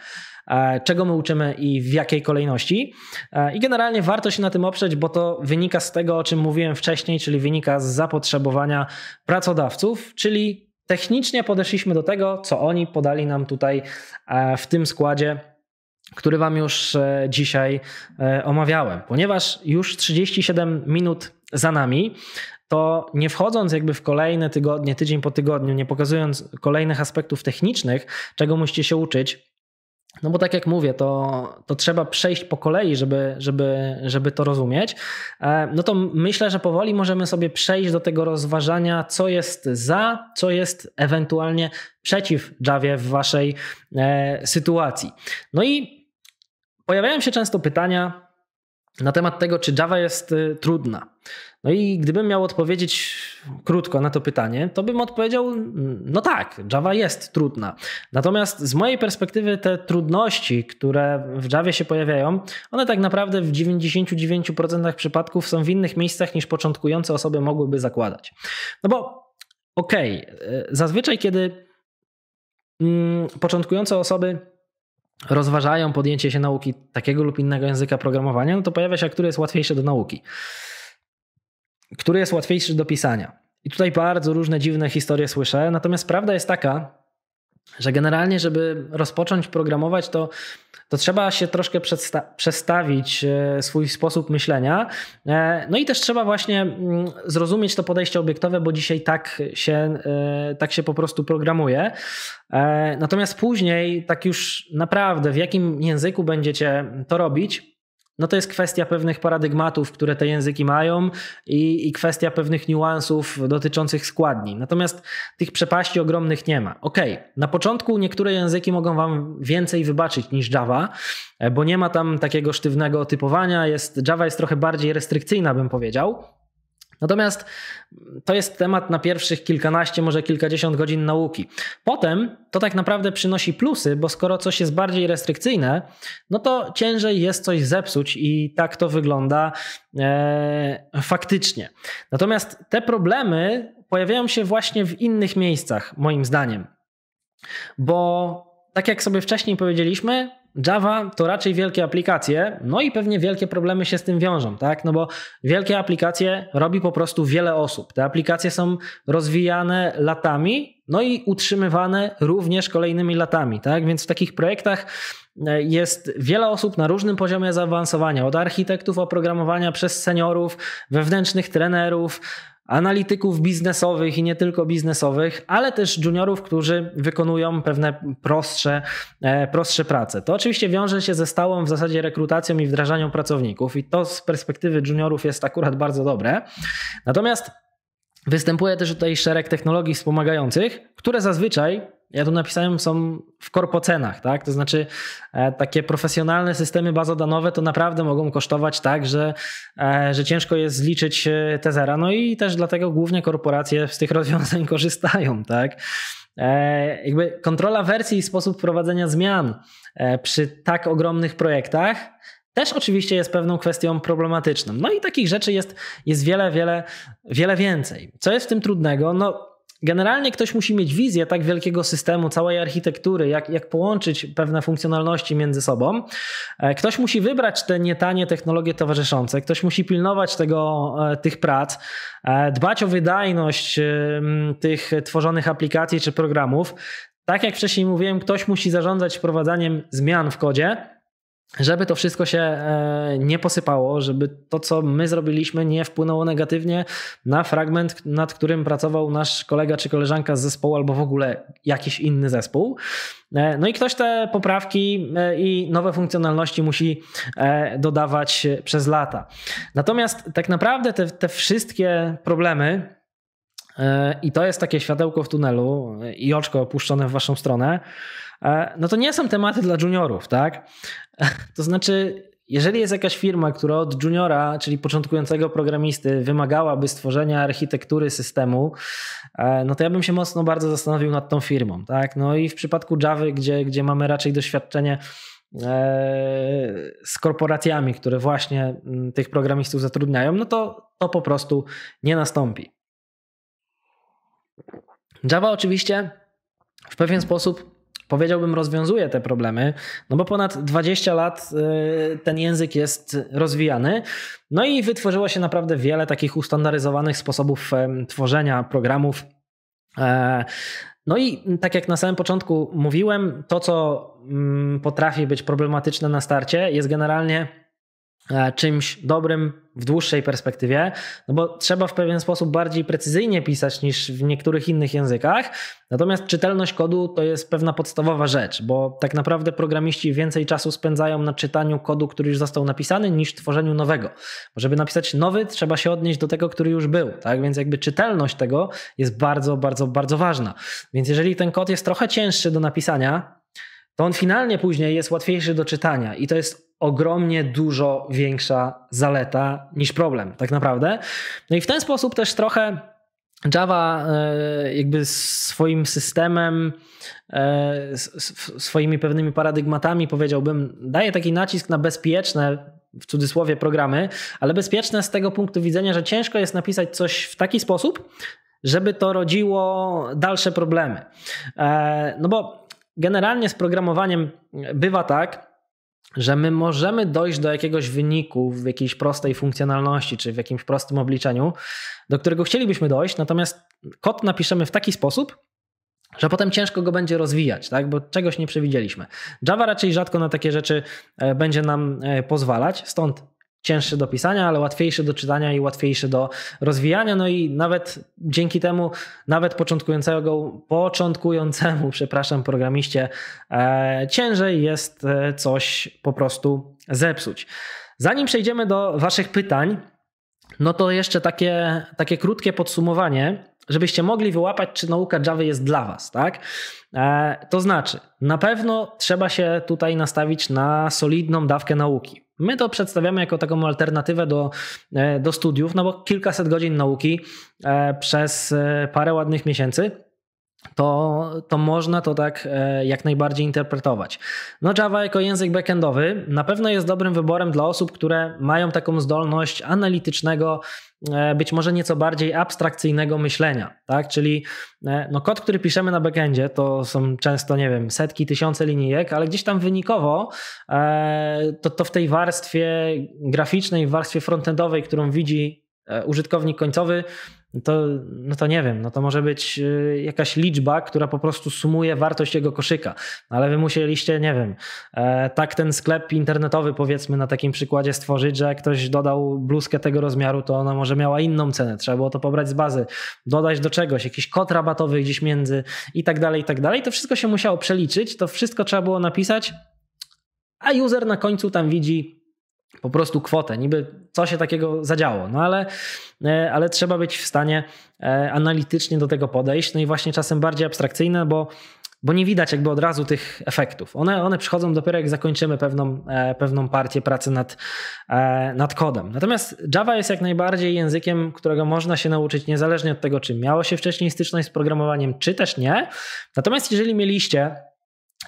e, czego my uczymy i w jakiej kolejności. E, I generalnie warto się na tym oprzeć, bo to wynika z tego, o czym mówiłem wcześniej, czyli wynika z zapotrzebowania pracodawców, czyli technicznie podeszliśmy do tego, co oni podali nam tutaj e, w tym składzie który Wam już dzisiaj omawiałem. Ponieważ już 37 minut za nami, to nie wchodząc jakby w kolejne tygodnie, tydzień po tygodniu, nie pokazując kolejnych aspektów technicznych, czego musicie się uczyć, no bo tak jak mówię, to, to trzeba przejść po kolei, żeby, żeby, żeby to rozumieć. E, no to myślę, że powoli możemy sobie przejść do tego rozważania, co jest za, co jest ewentualnie przeciw Javie w waszej e, sytuacji. No i pojawiają się często pytania, na temat tego, czy Java jest y, trudna. No i gdybym miał odpowiedzieć krótko na to pytanie, to bym odpowiedział: no tak, Java jest trudna. Natomiast z mojej perspektywy te trudności, które w Java się pojawiają, one tak naprawdę w 99% przypadków są w innych miejscach niż początkujące osoby mogłyby zakładać. No bo okej, okay, zazwyczaj kiedy mm, początkujące osoby rozważają podjęcie się nauki takiego lub innego języka programowania, no to pojawia się, który jest łatwiejszy do nauki, który jest łatwiejszy do pisania. I tutaj bardzo różne dziwne historie słyszę, natomiast prawda jest taka, że generalnie, żeby rozpocząć programować, to, to trzeba się troszkę przestawić e, swój sposób myślenia. E, no i też trzeba właśnie mm, zrozumieć to podejście obiektowe, bo dzisiaj tak się, e, tak się po prostu programuje. Natomiast później, tak już naprawdę, w jakim języku będziecie to robić, no to jest kwestia pewnych paradygmatów, które te języki mają i, i, kwestia pewnych niuansów dotyczących składni. Natomiast tych przepaści ogromnych nie ma. Okej, okay. na początku niektóre języki mogą Wam więcej wybaczyć niż Java, e, bo nie ma tam takiego sztywnego typowania. Jest, Java jest trochę bardziej restrykcyjna, bym powiedział. Natomiast to jest temat na pierwszych kilkanaście, może kilkadziesiąt godzin nauki. Potem to tak naprawdę przynosi plusy, bo skoro coś jest bardziej restrykcyjne, no to ciężej jest coś zepsuć i tak to wygląda e, faktycznie. Natomiast te problemy pojawiają się właśnie w innych miejscach, moim zdaniem. Bo tak jak sobie wcześniej powiedzieliśmy, Java to raczej wielkie aplikacje, no i pewnie wielkie problemy się z tym wiążą, tak? No bo wielkie aplikacje robi po prostu wiele osób. Te aplikacje są rozwijane latami, no i utrzymywane również kolejnymi latami, tak? Więc w takich projektach e, jest wiele osób na różnym poziomie zaawansowania, od architektów oprogramowania przez seniorów, wewnętrznych trenerów, analityków biznesowych i nie tylko biznesowych, ale też juniorów, którzy wykonują pewne prostsze, e, prostsze prace. To oczywiście wiąże się ze stałą w zasadzie rekrutacją i wdrażaniem pracowników i to z perspektywy juniorów jest akurat bardzo dobre. Natomiast Występuje też tutaj szereg technologii wspomagających, które zazwyczaj ja tu napisałem, są w korpocenach, tak? To znaczy e, takie profesjonalne systemy bazodanowe to naprawdę mogą kosztować tak, że, e, że ciężko jest zliczyć e, te zera. No i też dlatego głównie korporacje z tych [LAUGHS] rozwiązań korzystają, tak? E, jakby kontrola wersji i sposób prowadzenia zmian e, przy tak ogromnych projektach też oczywiście jest pewną kwestią problematyczną. No i takich rzeczy jest, jest wiele, wiele, wiele więcej. Co jest w tym trudnego? No generalnie ktoś musi mieć wizję tak wielkiego systemu, całej architektury, jak, jak połączyć pewne funkcjonalności między sobą. E, ktoś musi wybrać te nietanie technologie towarzyszące, ktoś musi pilnować tego, e, tych prac, e, dbać o wydajność tych tworzonych aplikacji czy programów. Tak jak wcześniej mówiłem, ktoś musi zarządzać wprowadzaniem zmian w kodzie żeby to wszystko się e, nie posypało, żeby to, co my zrobiliśmy, nie wpłynęło negatywnie na fragment, nad którym pracował nasz kolega czy koleżanka z zespołu, albo w ogóle jakiś inny zespół. E, no i ktoś te poprawki e, i nowe funkcjonalności musi dodawać przez lata. Natomiast tak naprawdę te, te wszystkie problemy, i to jest takie światełko w tunelu i oczko opuszczone w waszą stronę, E, no to nie są tematy dla juniorów, tak? [LAUGHS] To znaczy, jeżeli jest jakaś firma, która od juniora, czyli początkującego programisty, wymagałaby stworzenia architektury systemu, e, no to ja bym się mocno bardzo zastanowił nad tą firmą. Tak? No i w przypadku Java, gdzie, gdzie mamy raczej doświadczenie e, z korporacjami, które właśnie mm, tych programistów zatrudniają, no to to po prostu nie nastąpi. Java oczywiście w pewien sposób powiedziałbym, rozwiązuje te problemy, no bo ponad 20 lat y, ten język jest rozwijany. No i wytworzyło się naprawdę wiele takich ustandaryzowanych sposobów tworzenia programów. E, no i tak jak na samym początku mówiłem, to co mm, potrafi być problematyczne na starcie jest generalnie E, czymś dobrym w dłuższej perspektywie, no bo trzeba w pewien sposób bardziej precyzyjnie pisać niż w niektórych innych językach. Natomiast czytelność kodu to jest pewna podstawowa rzecz, bo tak naprawdę programiści więcej czasu spędzają na czytaniu kodu, który już został napisany, niż tworzeniu nowego. Bo żeby napisać nowy, trzeba się odnieść do tego, który już był, tak? Więc jakby czytelność tego jest bardzo, bardzo, bardzo ważna. Więc jeżeli ten kod jest trochę cięższy do napisania, to on finalnie później jest łatwiejszy do czytania i to jest ogromnie dużo większa zaleta niż problem, tak naprawdę. No i w ten sposób też trochę Java e, jakby swoim systemem, e, swoimi pewnymi paradygmatami powiedziałbym, daje taki nacisk na bezpieczne w cudzysłowie programy, ale bezpieczne z tego punktu widzenia, że ciężko jest napisać coś w taki sposób, żeby to rodziło dalsze problemy. E, no bo generalnie z programowaniem bywa tak, że my możemy dojść do jakiegoś wyniku w jakiejś prostej funkcjonalności czy w jakimś prostym obliczeniu, do którego chcielibyśmy dojść, natomiast kod napiszemy w taki sposób, że potem ciężko go będzie rozwijać, tak? bo czegoś nie przewidzieliśmy. Java raczej rzadko na takie rzeczy e, będzie nam e, pozwalać, stąd cięższe do pisania, ale łatwiejsze do czytania i łatwiejsze do rozwijania. No i nawet dzięki temu, nawet początkującego, początkującemu, [LAUGHS] przepraszam, programiście e, ciężej jest e, coś po prostu zepsuć. Zanim przejdziemy do Waszych pytań, no to jeszcze takie, takie krótkie podsumowanie, żebyście mogli wyłapać, czy nauka Java jest dla Was, tak? E, to znaczy, na pewno trzeba się tutaj nastawić na solidną dawkę nauki. My to przedstawiamy jako taką alternatywę do, e, do studiów, no bo kilkaset godzin nauki e, przez e, parę ładnych miesięcy to, to można to tak e, jak najbardziej interpretować. No Java jako język backendowy na pewno jest dobrym wyborem dla osób, które mają taką zdolność analitycznego, e, być może nieco bardziej abstrakcyjnego myślenia, tak? Czyli e, no, kod, który piszemy na backendzie, to są często, nie wiem, setki, tysiące linijek, ale gdzieś tam wynikowo to, to w tej warstwie graficznej, w warstwie frontendowej, którą widzi E, użytkownik końcowy, to, no to nie wiem, no to może być e, jakaś liczba, która po prostu sumuje wartość jego koszyka, no ale wy musieliście, nie wiem, e, tak ten sklep internetowy powiedzmy na takim przykładzie stworzyć, że jak ktoś dodał bluzkę tego rozmiaru, to ona może miała inną cenę, trzeba było to pobrać z bazy, dodać do czegoś, jakiś kod rabatowy gdzieś między i tak dalej, i tak dalej. To wszystko się musiało przeliczyć, to wszystko trzeba było napisać, a user na końcu tam widzi po prostu kwotę, niby co się takiego zadziało, no ale, e, ale trzeba być w stanie e, analitycznie do tego podejść, no i właśnie czasem bardziej abstrakcyjne, bo, bo nie widać jakby od razu tych efektów. One, one przychodzą dopiero jak zakończymy pewną, e, pewną partię pracy nad, nad kodem. Natomiast Java jest jak najbardziej językiem, którego można się nauczyć niezależnie od tego, czy miało się wcześniej styczność z programowaniem, czy też nie. Natomiast jeżeli mieliście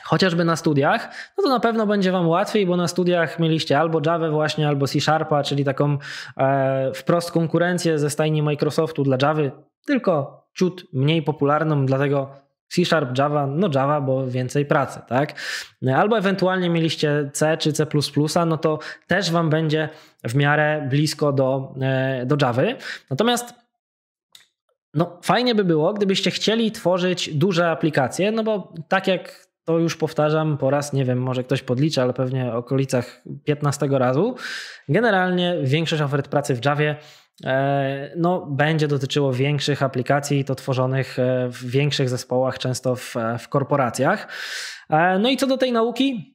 chociażby na studiach, no to na pewno będzie Wam łatwiej, bo na studiach mieliście albo Java właśnie, albo C Sharpa, czyli taką e, wprost konkurencję ze stajni Microsoftu dla Java, tylko ciut mniej popularną, dlatego C Sharp, Java, no Java, bo więcej pracy, tak? Albo ewentualnie mieliście C czy C, no to też Wam będzie w miarę blisko do, e, do Java. Natomiast no, fajnie by było, gdybyście chcieli tworzyć duże aplikacje, no bo tak jak to już powtarzam po raz, nie wiem, może ktoś podlicza, ale pewnie w okolicach 15 razu. Generalnie większość ofert pracy w Javie e, no, będzie dotyczyło większych aplikacji, to tworzonych e, w większych zespołach, często w, e, w korporacjach. No i co do tej nauki,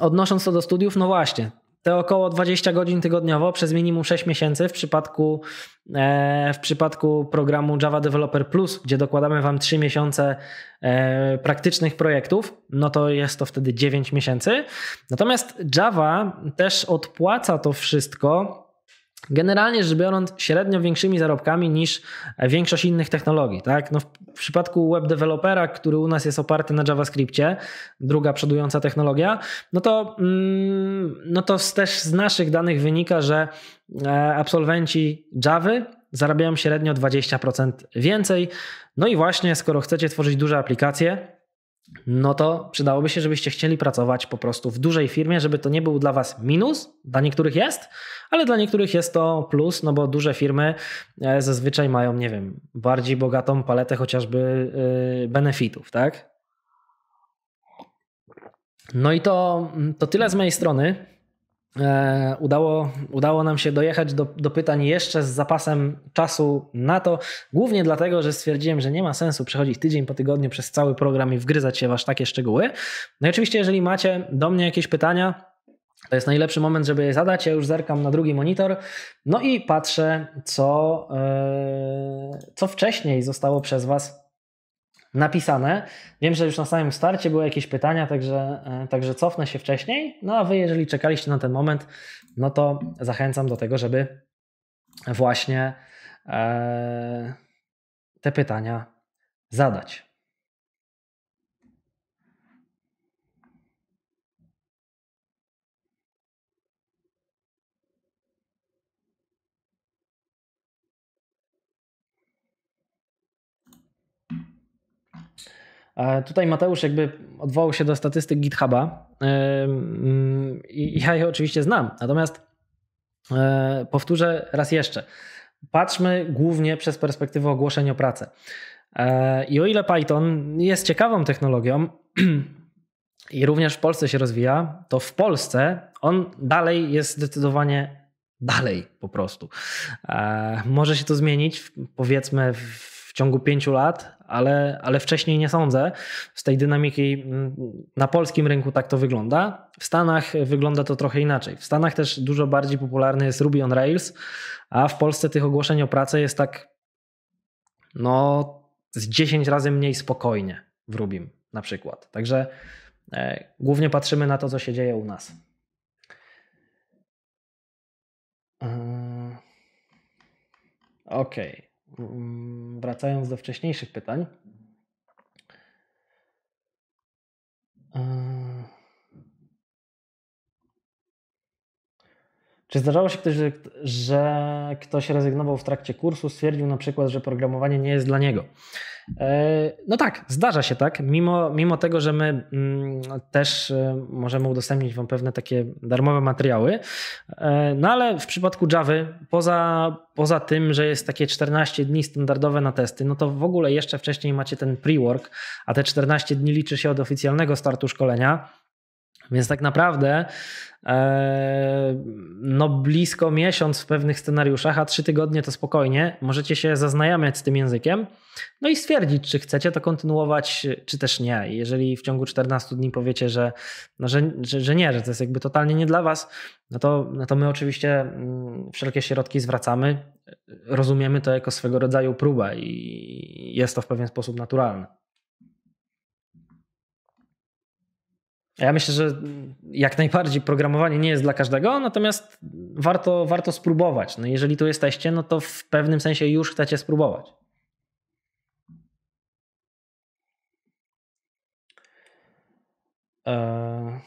odnosząc to do studiów, no właśnie, te około 20 godzin tygodniowo przez minimum 6 miesięcy w przypadku, e, w przypadku programu Java Developer Plus, gdzie dokładamy Wam 3 miesiące e, praktycznych projektów, no to jest to wtedy 9 miesięcy. Natomiast Java też odpłaca to wszystko Generalnie rzecz biorąc, średnio większymi zarobkami niż większość innych technologii. Tak? No w przypadku web dewelopera, który u nas jest oparty na JavaScriptie, druga przodująca technologia, no to, mm, no to też z naszych danych wynika, że e, absolwenci Java zarabiają średnio 20% więcej. No i właśnie, skoro chcecie tworzyć duże aplikacje, no to przydałoby się, żebyście chcieli pracować po prostu w dużej firmie, żeby to nie był dla Was minus, dla niektórych jest, ale dla niektórych jest to plus, no bo duże firmy e, zazwyczaj mają, nie wiem, bardziej bogatą paletę chociażby e, benefitów, tak? No i to, to tyle z mojej strony. E, udało, udało nam się dojechać do, do pytań jeszcze z zapasem czasu na to, głównie dlatego, że stwierdziłem, że nie ma sensu przechodzić tydzień po tygodniu przez cały program i wgryzać się w aż takie szczegóły. No i oczywiście, jeżeli macie do mnie jakieś pytania, to jest najlepszy moment, żeby je zadać. Ja już zerkam na drugi monitor, no i patrzę, co, e, co wcześniej zostało przez Was napisane. Wiem, że już na samym starcie były jakieś pytania, także, e, także cofnę się wcześniej. No a wy, jeżeli czekaliście na ten moment, no to zachęcam do tego, żeby właśnie e, te pytania zadać. Tutaj Mateusz jakby odwołał się do statystyk GitHuba i ja je oczywiście znam. Natomiast e, powtórzę raz jeszcze. Patrzmy głównie przez perspektywę ogłoszeń o pracę. E, I o ile Python jest ciekawą technologią [CLEARS THROAT] i również w Polsce się rozwija, to w Polsce on dalej jest zdecydowanie dalej po prostu. E, może się to zmienić, powiedzmy, w ciągu pięciu lat, ale, ale wcześniej nie sądzę. Z tej dynamiki mm, na polskim rynku tak to wygląda. W Stanach wygląda to trochę inaczej. W Stanach też dużo bardziej popularny jest Ruby on Rails, a w Polsce tych ogłoszeń o pracę jest tak no z 10 razy mniej spokojnie w Rubim na przykład. Także e, głównie patrzymy na to, co się dzieje u nas. Mm. Okej. Okay. Mm, wracając do wcześniejszych pytań. E, czy zdarzało się ktoś, że, ktoś rezygnował w trakcie kursu, stwierdził na przykład, że programowanie nie jest dla niego? E, no tak, zdarza się tak, mimo, mimo tego, że my mm, też e, możemy udostępnić Wam pewne takie darmowe materiały, e, no ale w przypadku Java, poza, poza tym, że jest takie 14 dni standardowe na testy, no to w ogóle jeszcze wcześniej macie ten pre-work, a te 14 dni liczy się od oficjalnego startu szkolenia, więc tak naprawdę e, no blisko miesiąc w pewnych scenariuszach, a trzy tygodnie to spokojnie, możecie się zaznajamiać z tym językiem, no i stwierdzić, czy chcecie to kontynuować, czy też nie. Jeżeli w ciągu 14 dni powiecie, że, no, że, że, że nie, że to jest jakby totalnie nie dla was, no to, no to my oczywiście mm, wszelkie środki zwracamy, rozumiemy to jako swego rodzaju próbę i jest to w pewien sposób naturalne. Ja myślę, że jak najbardziej programowanie nie jest dla każdego, natomiast warto, warto spróbować. No jeżeli tu jesteście, no to w pewnym sensie już chcecie spróbować. E,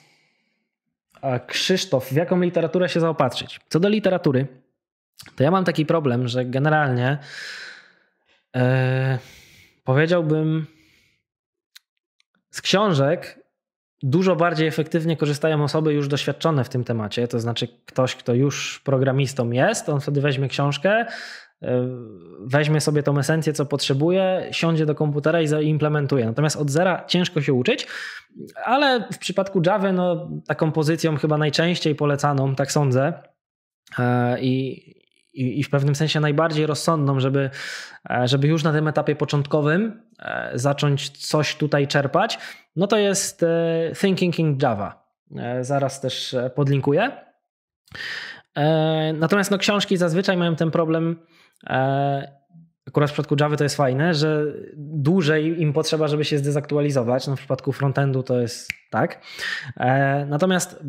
a Krzysztof, w jaką literaturę się zaopatrzyć? Co do literatury, to ja mam taki problem, że generalnie e, powiedziałbym z książek dużo bardziej efektywnie korzystają osoby już doświadczone w tym temacie, to znaczy ktoś, kto już programistą jest, on wtedy weźmie książkę, e, weźmie sobie tą esencję, co potrzebuje, siądzie do komputera i zaimplementuje. Natomiast od zera ciężko się uczyć, ale w przypadku Java no, taką pozycją chyba najczęściej polecaną, tak sądzę, e, i, i, i w pewnym sensie najbardziej rozsądną, żeby, e, żeby już na tym etapie początkowym e, zacząć coś tutaj czerpać, no to jest e, Thinking in Java. Zaraz też podlinkuję. Natomiast no, książki zazwyczaj mają ten problem akurat w przypadku Java to jest fajne, że dłużej im potrzeba, żeby się zdezaktualizować. No w przypadku frontendu to jest tak. Natomiast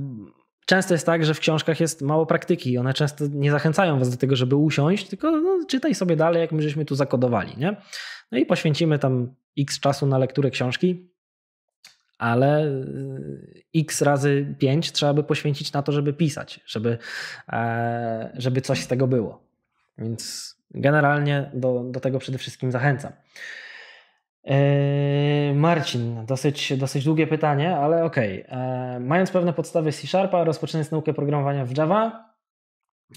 często jest tak, że w książkach jest mało praktyki. One często nie zachęcają was do tego, żeby usiąść, tylko no, czytaj sobie dalej, jak my żeśmy tu zakodowali. Nie? No i poświęcimy tam x czasu na lekturę książki, ale y, x razy 5 trzeba by poświęcić na to, żeby pisać, żeby, e, żeby coś z tego było. Więc generalnie do, do tego przede wszystkim zachęcam. Eee, Marcin, dosyć, dosyć długie pytanie, ale okej. Okay. Eee, mając pewne podstawy C-Sharpa, rozpoczynając naukę programowania w Java,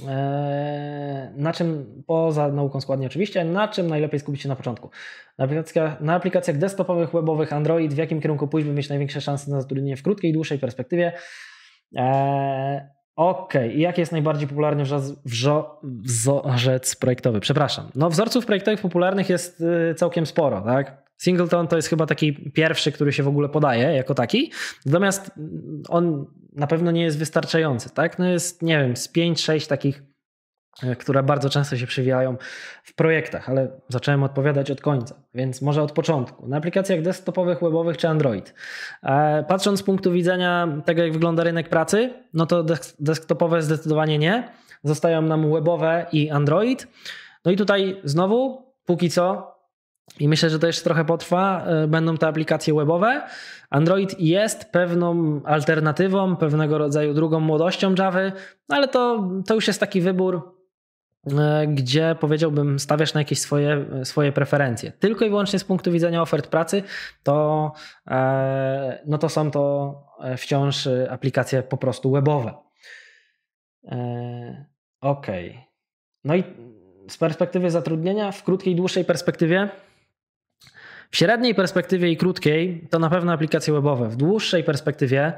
eee, na czym, poza nauką składni oczywiście, na czym najlepiej skupić się na początku? Na aplikacjach, na aplikacjach desktopowych, webowych, Android, w jakim kierunku pójść, by mieć największe szanse na zatrudnienie w krótkiej i dłuższej perspektywie? Okej, okay. i jaki jest najbardziej popularny wzorzec projektowy? Przepraszam. No wzorców projektowych popularnych jest y, całkiem sporo, tak? Singleton to jest chyba taki pierwszy, który się w ogóle podaje jako taki. Natomiast on na pewno nie jest wystarczający, tak? No jest, nie wiem, z 5-6 takich, e, które bardzo często się przywijają w projektach, ale zacząłem odpowiadać od końca, więc może od początku. Na aplikacjach desktopowych, webowych czy Android. E, patrząc z punktu widzenia tego, jak wygląda rynek pracy, no to desktopowe zdecydowanie nie. Zostają nam webowe i Android. No i tutaj znowu, póki co, i myślę, że to jeszcze trochę potrwa. E, będą te aplikacje webowe. Android jest pewną alternatywą, pewnego rodzaju drugą młodością Java, ale to, to już jest taki wybór, e, gdzie powiedziałbym, stawiasz na jakieś swoje, e, swoje preferencje. Tylko i wyłącznie z punktu widzenia ofert pracy, to, no to są to wciąż aplikacje po prostu webowe. Ok. No i z perspektywy zatrudnienia, w krótkiej dłuższej perspektywie, w średniej perspektywie i krótkiej to na pewno aplikacje webowe. W dłuższej perspektywie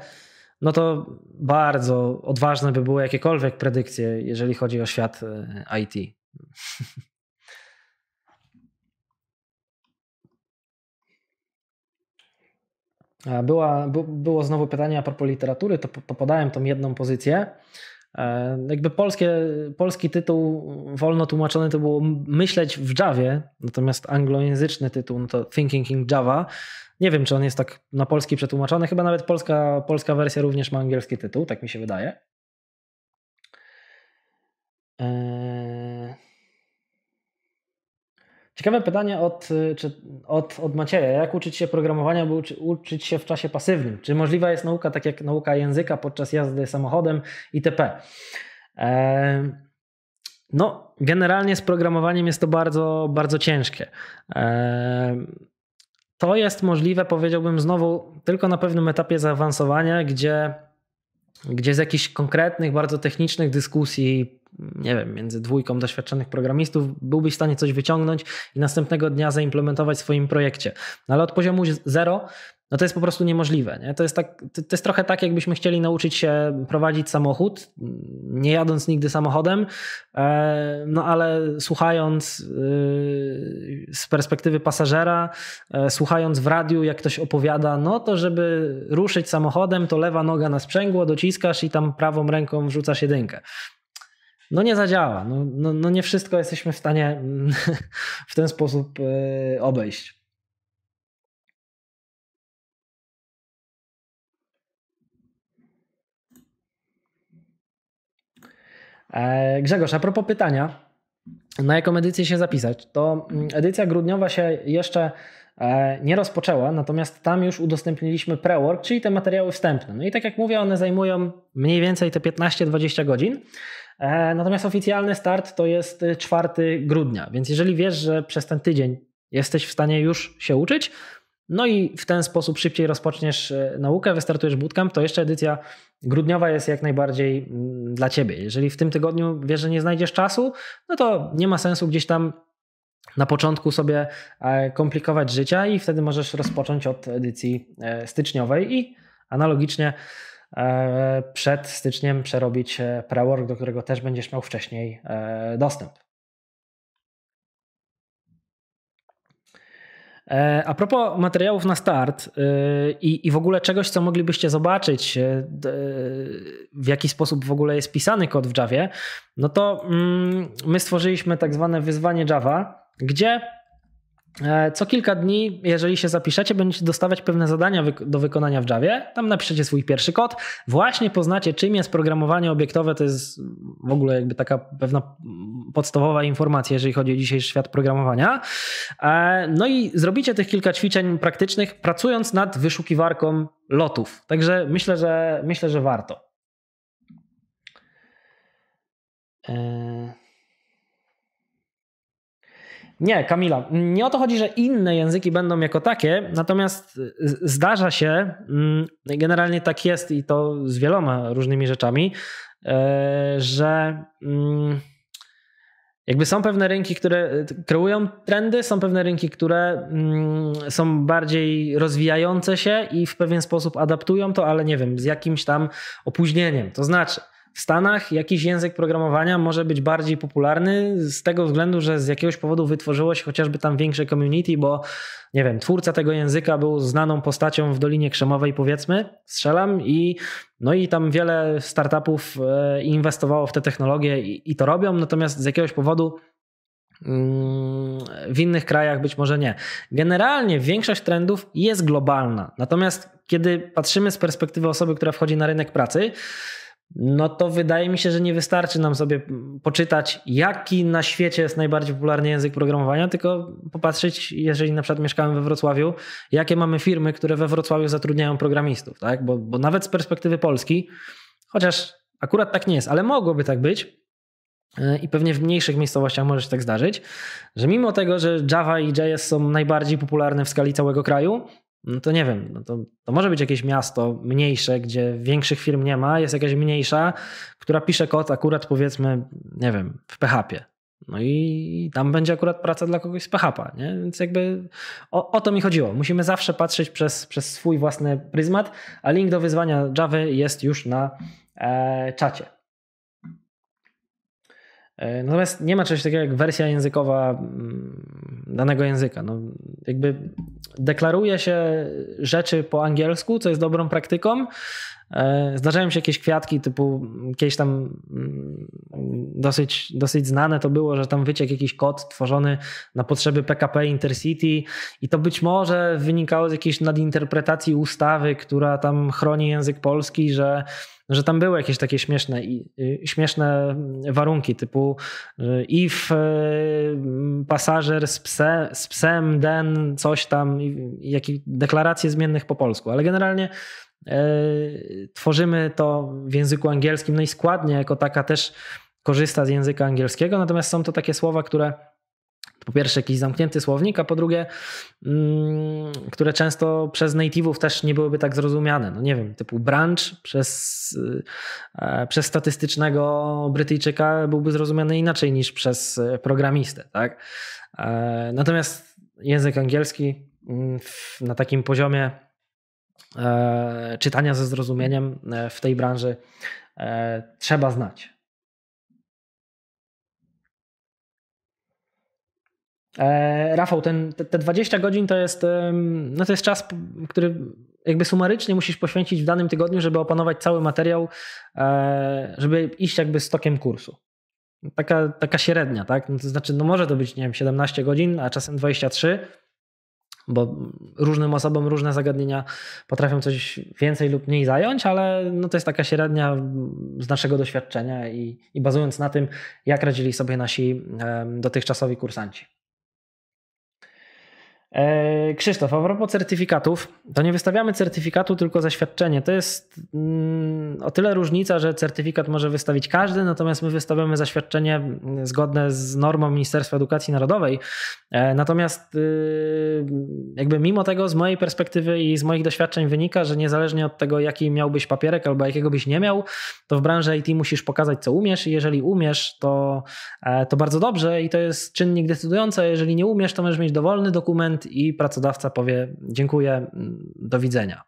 no to bardzo odważne by były jakiekolwiek predykcje, jeżeli chodzi o świat e, IT. [LAUGHS] Była, było znowu pytanie a propos literatury, to, to podałem tą jedną pozycję. E, jakby polskie, polski tytuł wolno tłumaczony to było myśleć w Javie, natomiast anglojęzyczny tytuł no to Thinking in Java. Nie wiem, czy on jest tak na polski przetłumaczony. Chyba nawet polska, polska wersja również ma angielski tytuł, tak mi się wydaje. E, Ciekawe pytanie od, y, czy, od, od Macieja. Jak uczyć się programowania, by uczy, uczyć się w czasie pasywnym? Czy możliwa jest nauka tak jak nauka języka podczas jazdy samochodem itp.? E, no, generalnie z programowaniem jest to bardzo, bardzo ciężkie. E, to jest możliwe, powiedziałbym znowu, tylko na pewnym etapie zaawansowania, gdzie, gdzie z jakichś konkretnych, bardzo technicznych dyskusji nie wiem, między dwójką doświadczonych programistów, byłbyś w stanie coś wyciągnąć i następnego dnia zaimplementować w swoim projekcie. No ale od poziomu zero no to jest po prostu niemożliwe. Nie? To, jest tak, to jest trochę tak, jakbyśmy chcieli nauczyć się prowadzić samochód, nie jadąc nigdy samochodem, e, no ale słuchając y, z perspektywy pasażera, e, słuchając w radiu, jak ktoś opowiada, no to żeby ruszyć samochodem, to lewa noga na sprzęgło dociskasz i tam prawą ręką wrzucasz jedynkę no nie zadziała. No, no, no nie wszystko jesteśmy w stanie [LAUGHS] w ten sposób e, obejść. E, Grzegorz, a propos pytania, na jaką edycję się zapisać, to mm, edycja grudniowa się jeszcze e, nie rozpoczęła, natomiast tam już udostępniliśmy pre-work, czyli te materiały wstępne. No i tak jak mówię, one zajmują mniej więcej te 15-20 godzin. E, natomiast oficjalny start to jest 4 y, grudnia, więc jeżeli wiesz, że przez ten tydzień jesteś w stanie już się uczyć, no i w ten sposób szybciej rozpoczniesz y, naukę, wystartujesz bootcamp, to jeszcze edycja grudniowa jest jak najbardziej mm, dla ciebie. Jeżeli w tym tygodniu wiesz, że nie znajdziesz czasu, no to nie ma sensu gdzieś tam na początku sobie e, komplikować życia i wtedy możesz rozpocząć od edycji e, styczniowej i analogicznie E, przed styczniem przerobić e, prework, do którego też będziesz miał wcześniej e, dostęp. A propos materiałów na start i, i w ogóle czegoś, co moglibyście zobaczyć, w jaki sposób w ogóle jest pisany kod w Javie, no to mm, my stworzyliśmy tak zwane wyzwanie Java, gdzie E, co kilka dni, jeżeli się zapiszecie, będziecie dostawać pewne zadania do wykonania w Javie. Tam napiszecie swój pierwszy kod. Właśnie poznacie, czym jest programowanie obiektowe. To jest w ogóle jakby taka pewna podstawowa informacja, jeżeli chodzi o dzisiejszy świat programowania. E, no i zrobicie tych kilka ćwiczeń praktycznych, pracując nad wyszukiwarką lotów. Także myślę, że myślę, że warto. Eee... Nie, Kamila, nie o to chodzi, że inne języki będą jako takie, natomiast y, zdarza się, mm, generalnie tak jest i to z wieloma różnymi rzeczami, e, że mm, jakby są pewne rynki, które y, kreują trendy, są pewne rynki, które mm, są bardziej rozwijające się i w pewien sposób adaptują to, ale nie wiem, z jakimś tam opóźnieniem. To znaczy, w Stanach jakiś język programowania może być bardziej popularny z tego względu, że z jakiegoś powodu wytworzyło się chociażby tam większe community, bo nie wiem, twórca tego języka był znaną postacią w Dolinie Krzemowej, powiedzmy, strzelam i no i tam wiele startupów e, inwestowało w te technologie i, i to robią, natomiast z jakiegoś powodu mm, w innych krajach być może nie. Generalnie większość trendów jest globalna. Natomiast kiedy patrzymy z perspektywy osoby, która wchodzi na rynek pracy, no to wydaje mi się, że nie wystarczy nam sobie poczytać, jaki na świecie jest najbardziej popularny język programowania, tylko popatrzeć, jeżeli na przykład mieszkałem we Wrocławiu, jakie mamy firmy, które we Wrocławiu zatrudniają programistów, tak? Bo, bo nawet z perspektywy Polski, chociaż akurat tak nie jest, ale mogłoby tak być. E, I pewnie w mniejszych miejscowościach może się tak zdarzyć, że mimo tego, że Java i JS są najbardziej popularne w skali całego kraju, no to nie wiem, no to, to może być jakieś miasto mniejsze, gdzie większych firm nie ma, jest jakaś mniejsza, która pisze kod akurat powiedzmy, nie wiem, w PHP. No i tam będzie akurat praca dla kogoś z PHP, nie? Więc jakby o, o, to mi chodziło. Musimy zawsze patrzeć przez, przez swój własny pryzmat, a link do wyzwania Java jest już na e, czacie. E, natomiast nie ma czegoś takiego jak wersja językowa mm, danego języka. No, jakby deklaruje się rzeczy po angielsku, co jest dobrą praktyką. E, zdarzają się jakieś kwiatki typu mm, kiedyś tam mm, dosyć, dosyć znane to było, że tam wyciekł jakiś kod tworzony na potrzeby PKP Intercity i to być może wynikało z jakiejś nadinterpretacji ustawy, która tam chroni język polski, że że tam były jakieś takie śmieszne, y, śmieszne mm, warunki, typu if y, mm, pasażer z, pse, z psem, den, coś tam, jakieś deklaracje zmiennych po polsku, ale generalnie e, tworzymy to w języku angielskim, no i składnia jako taka też korzysta z języka angielskiego, natomiast są to takie słowa, które po pierwsze jakiś zamknięty słownik, a po drugie, mm, które często przez native'ów też nie byłyby tak zrozumiane. No nie wiem, typu branch przez, e, przez statystycznego Brytyjczyka byłby zrozumiany inaczej niż przez e, programistę. Tak? E, natomiast język angielski mm, na takim poziomie czytania ze zrozumieniem w tej branży trzeba znać. E, Rafał, ten, te, te 20 godzin to jest, no to jest czas, który jakby sumarycznie musisz poświęcić w danym tygodniu, żeby opanować cały materiał, e, żeby iść jakby z tokiem kursu. Taka, taka średnia, tak? No to znaczy, no może to być, nie wiem, 17 godzin, a czasem 23, bo różnym osobom różne zagadnienia potrafią coś więcej lub mniej zająć, ale no to jest taka średnia z naszego doświadczenia i, i bazując na tym, jak radzili sobie nasi dotychczasowi kursanci. E, Krzysztof, a propos certyfikatów, to nie wystawiamy certyfikatu, tylko zaświadczenie. To jest mm, o tyle różnica, że certyfikat może wystawić każdy, natomiast my wystawiamy zaświadczenie zgodne z normą Ministerstwa Edukacji Narodowej. E, natomiast y, jakby mimo tego z mojej perspektywy i z moich doświadczeń wynika, że niezależnie od tego, jaki miałbyś papierek albo jakiego byś nie miał, to w branży IT musisz pokazać, co umiesz i jeżeli umiesz, to, e, to bardzo dobrze i to jest czynnik decydujący, a jeżeli nie umiesz, to możesz mieć dowolny dokument i pracodawca powie dziękuję, do widzenia.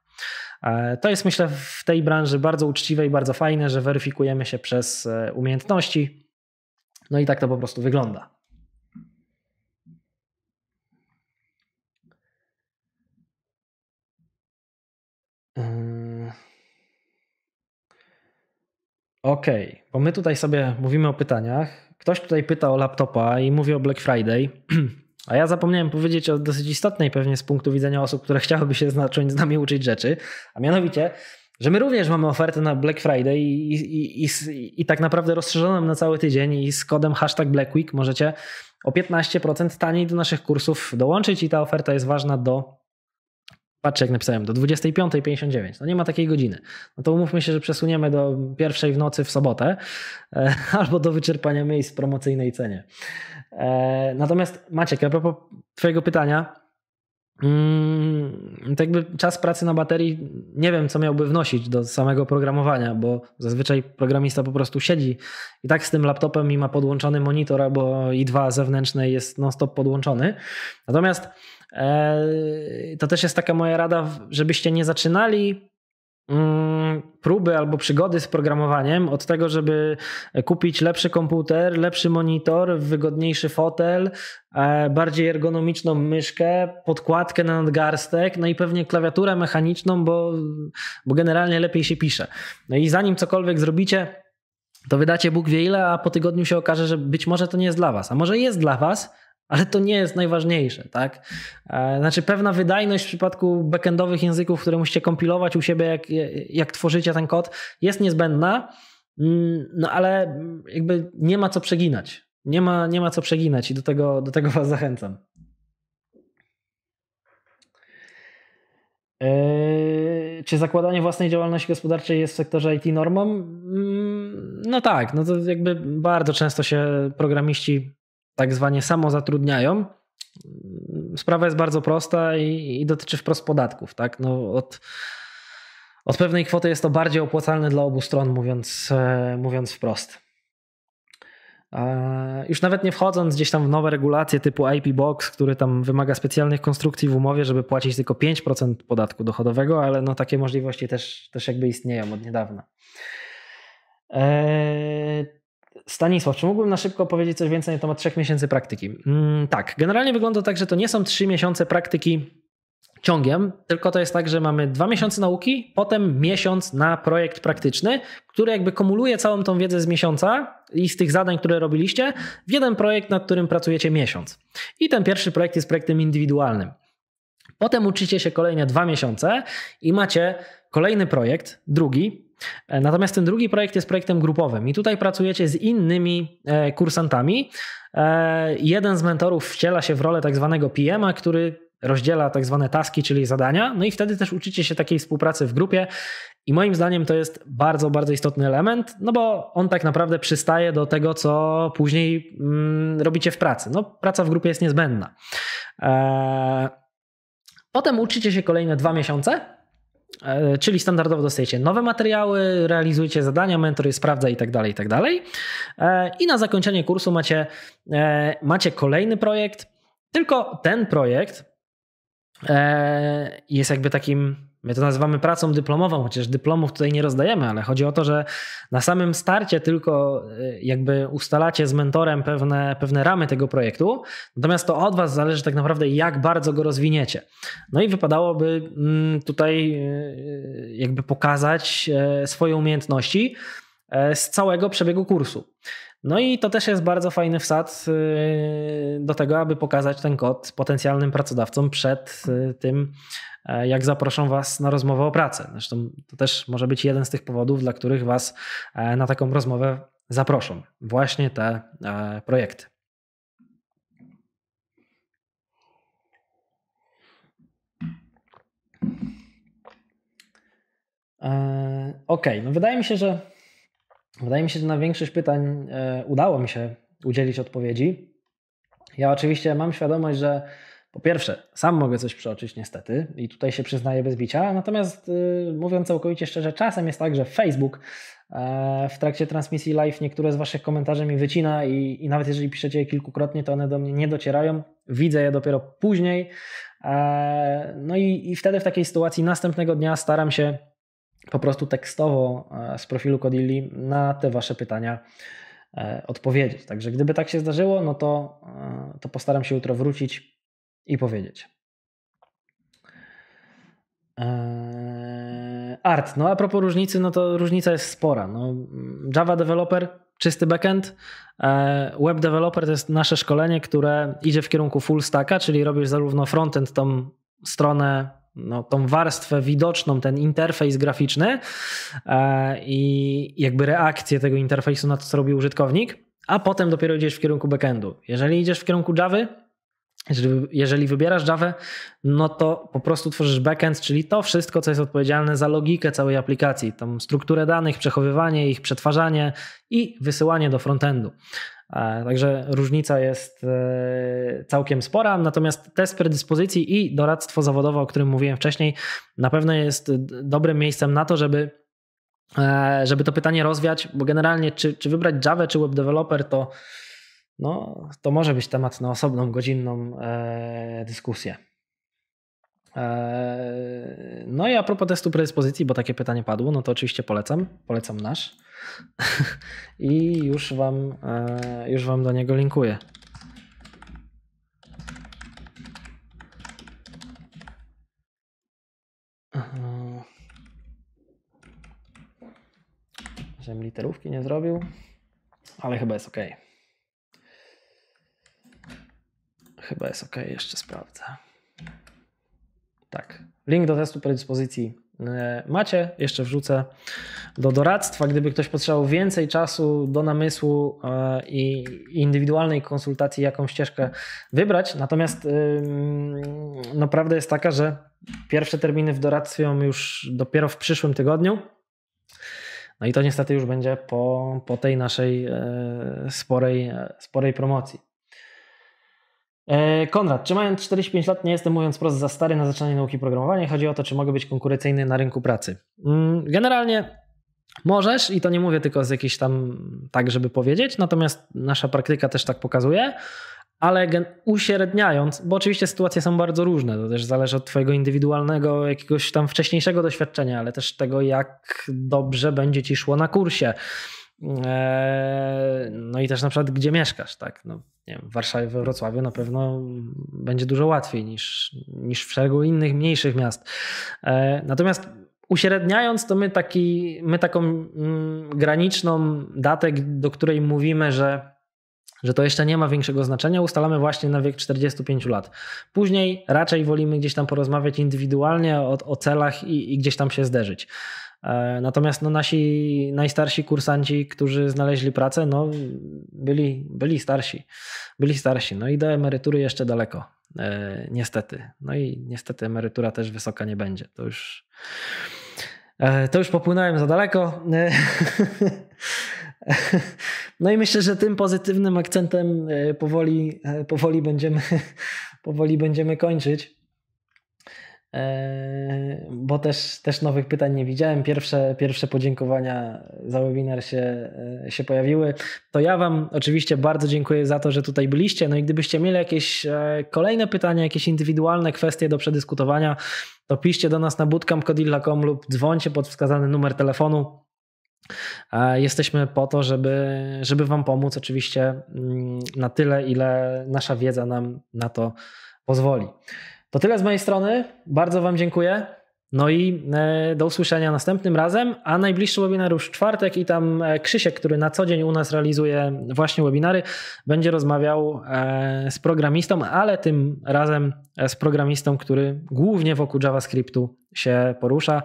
E, to jest myślę w tej branży bardzo uczciwe i bardzo fajne, że weryfikujemy się przez e, umiejętności. No i tak to po prostu wygląda. Yy. OK, bo my tutaj sobie mówimy o pytaniach. Ktoś tutaj pyta o laptopa i mówi o Black Friday. [CLEARS THROAT] A ja zapomniałem powiedzieć o dosyć istotnej pewnie z punktu widzenia osób, które chciałyby się zacząć z nami uczyć rzeczy, a mianowicie, że my również mamy ofertę na Black Friday i, i, i, i tak naprawdę rozszerzoną na cały tydzień i z kodem hashtag Black Week możecie o 15% taniej do naszych kursów dołączyć i ta oferta jest ważna do Patrzcie, jak napisałem, do 25.59. No nie ma takiej godziny. No to umówmy się, że przesuniemy do pierwszej w nocy w sobotę e, [LAUGHS] albo do wyczerpania miejsc w promocyjnej cenie. E, natomiast Maciek, a propos Twojego pytania, Mm, tak jakby czas pracy na baterii nie wiem, co miałby wnosić do samego programowania, bo zazwyczaj programista po prostu siedzi i tak z tym laptopem i ma podłączony monitor albo i dwa zewnętrzne jest non-stop podłączony. Natomiast e, to też jest taka moja rada, żebyście nie zaczynali Mm, próby albo przygody z programowaniem, od tego, żeby kupić lepszy komputer, lepszy monitor, wygodniejszy fotel, e, bardziej ergonomiczną myszkę, podkładkę na nadgarstek, no i pewnie klawiaturę mechaniczną, bo, bo generalnie lepiej się pisze. No i zanim cokolwiek zrobicie, to wydacie Bóg wie ile, a po tygodniu się okaże, że być może to nie jest dla Was, a może jest dla Was, ale to nie jest najważniejsze, tak? E, znaczy, pewna wydajność w przypadku backendowych języków, które musicie kompilować u siebie, jak, jak tworzycie ten kod, jest niezbędna, mm, no ale jakby nie ma co przeginać. Nie ma, nie ma co przeginać i do tego, do tego Was zachęcam. E, czy zakładanie własnej działalności gospodarczej jest w sektorze IT normą? Mm, no tak, no to jakby bardzo często się programiści tak zwanie samozatrudniają. Sprawa jest bardzo prosta i, i dotyczy wprost podatków. Tak? No od, od pewnej kwoty jest to bardziej opłacalne dla obu stron, mówiąc, e, mówiąc wprost. E, już nawet nie wchodząc gdzieś tam w nowe regulacje typu IP Box, który tam wymaga specjalnych konstrukcji w umowie, żeby płacić tylko 5% podatku dochodowego, ale no takie możliwości też, też jakby istnieją od niedawna. E, Stanisław, czy mógłbym na szybko powiedzieć coś więcej na temat trzech miesięcy praktyki? Mm, tak, generalnie wygląda tak, że to nie są trzy miesiące praktyki ciągiem, tylko to jest tak, że mamy dwa miesiące nauki, potem miesiąc na projekt praktyczny, który jakby kumuluje całą tą wiedzę z miesiąca i z tych zadań, które robiliście, w jeden projekt, nad którym pracujecie miesiąc. I ten pierwszy projekt jest projektem indywidualnym. Potem uczycie się kolejne dwa miesiące i macie kolejny projekt, drugi. E, natomiast ten drugi projekt jest projektem grupowym i tutaj pracujecie z innymi e, kursantami. E, jeden z mentorów wciela się w rolę tak zwanego PM-a, który rozdziela tak zwane taski, czyli zadania, no i wtedy też uczycie się takiej współpracy w grupie i moim zdaniem to jest bardzo, bardzo istotny element, no bo on tak naprawdę przystaje do tego, co później mm, robicie w pracy. No praca w grupie jest niezbędna. Potem uczycie się kolejne dwa miesiące E, czyli standardowo dostajecie nowe materiały, realizujecie zadania, mentor je sprawdza i tak dalej, i tak dalej. E, I na zakończenie kursu macie, e, macie kolejny projekt, tylko ten projekt jest jakby takim My to nazywamy pracą dyplomową, chociaż dyplomów tutaj nie rozdajemy, ale chodzi o to, że na samym starcie tylko y, jakby ustalacie z mentorem pewne, pewne ramy tego projektu, natomiast to od Was zależy tak naprawdę, jak bardzo go rozwiniecie. No i wypadałoby mm, tutaj y, jakby pokazać e, swoje umiejętności e, z całego przebiegu kursu. No i to też jest bardzo fajny wsad y, do tego, aby pokazać ten kod potencjalnym pracodawcom przed tym E, jak zaproszą Was na rozmowę o pracę. Zresztą to też może być jeden z tych powodów, dla których Was e, na taką rozmowę zaproszą. Właśnie te e, projekty. OK, no wydaje mi się, że wydaje mi się, że na większość pytań udało mi się udzielić odpowiedzi. Ja oczywiście mam świadomość, że po pierwsze, sam mogę coś przeoczyć niestety i tutaj się przyznaję bez bicia, natomiast yy, mówiąc całkowicie szczerze, czasem jest tak, że Facebook e, w trakcie transmisji live niektóre z Waszych komentarzy mi wycina i, i, nawet jeżeli piszecie je kilkukrotnie, to one do mnie nie docierają. Widzę je dopiero później. E, no i, i wtedy w takiej sytuacji następnego dnia staram się po prostu tekstowo e, z profilu Codilli na te Wasze pytania odpowiedzieć. Także gdyby tak się zdarzyło, no to, to postaram się jutro wrócić i powiedzieć. Eee, art, no a propos różnicy, no to różnica jest spora. No, Java developer, czysty backend, eee, web developer to jest nasze szkolenie, które idzie w kierunku full stacka, czyli robisz zarówno frontend, tą stronę no, tą warstwę widoczną, ten interfejs graficzny eee, i jakby reakcję tego interfejsu na to, co robi użytkownik, a potem dopiero idziesz w kierunku backendu. Jeżeli idziesz w kierunku Java, jeżeli, wybierasz Java, no to po prostu tworzysz backend, czyli to wszystko, co jest odpowiedzialne za logikę całej aplikacji, tą strukturę danych, przechowywanie ich, przetwarzanie i wysyłanie do frontendu. E, także różnica jest e, całkiem spora, natomiast test predyspozycji i doradztwo zawodowe, o którym mówiłem wcześniej, na pewno jest dobrym miejscem na to, żeby e, żeby to pytanie rozwiać, bo generalnie czy, czy wybrać Java czy web developer to no, to może być temat na osobną, godzinną e, dyskusję. E, no i a propos testu predyspozycji, bo takie pytanie padło, no to oczywiście polecam, polecam nasz [LAUGHS] i już wam, e, już wam do niego linkuję. Żebym literówki nie zrobił, ale chyba jest ok. Chyba jest ok, jeszcze sprawdzę. Tak. Link do testu predyspozycji e, macie, jeszcze wrzucę do doradztwa. Gdyby ktoś potrzebował więcej czasu do namysłu e, i indywidualnej konsultacji, jaką ścieżkę wybrać. Natomiast naprawdę no, prawda jest taka, że pierwsze terminy w doradztwie mamy już dopiero w przyszłym tygodniu. No i to niestety już będzie po, po tej naszej e, sporej, sporej promocji. E, Konrad, czy mając 45 lat nie jestem mówiąc wprost za stary na zaczynanie nauki programowania? Chodzi o to, czy mogę być konkurencyjny na rynku pracy. Mm, generalnie możesz i to nie mówię tylko z jakiejś tam tak, żeby powiedzieć, natomiast nasza praktyka też tak pokazuje, ale uśredniając, bo oczywiście sytuacje są bardzo różne, to też zależy od twojego indywidualnego jakiegoś tam wcześniejszego doświadczenia, ale też tego jak dobrze będzie ci szło na kursie Eee, no i też na przykład gdzie mieszkasz, tak? No, nie wiem, w Warszawie, we Wrocławiu na pewno będzie dużo łatwiej niż, niż w szeregu innych mniejszych miast. Eee, natomiast uśredniając, to my, taki, my taką mm, graniczną datę, do której mówimy, że że to jeszcze nie ma większego znaczenia, ustalamy właśnie na wiek 45 lat. Później raczej wolimy gdzieś tam porozmawiać indywidualnie o, o celach i, i gdzieś tam się zderzyć. E, natomiast no, nasi najstarsi kursanci, którzy znaleźli pracę, no, byli, byli starsi. Byli starsi. No i do emerytury jeszcze daleko. E, niestety. No i niestety emerytura też wysoka nie będzie. To już, e, to już popłynąłem za daleko. E, [LAUGHS] no i myślę, że tym pozytywnym akcentem e, powoli, e, powoli, będziemy, [LAUGHS] powoli będziemy kończyć. Eee, bo też, też nowych pytań nie widziałem. Pierwsze, pierwsze podziękowania za webinar się, e, się pojawiły. To ja Wam oczywiście bardzo dziękuję za to, że tutaj byliście. No i gdybyście mieli jakieś e, kolejne pytania, jakieś indywidualne kwestie do przedyskutowania, to piszcie do nas na bootcamp.com lub dzwońcie pod wskazany numer telefonu. E, jesteśmy po to, żeby, żeby Wam pomóc, oczywiście mm, na tyle, ile nasza wiedza nam na to pozwoli. To tyle z mojej strony. Bardzo Wam dziękuję. No i e, do usłyszenia następnym razem, a najbliższy webinar już w czwartek i tam e, Krzysiek, który na co dzień u nas realizuje właśnie webinary, będzie rozmawiał e, z programistą, ale tym razem z programistą, który głównie wokół JavaScriptu się porusza.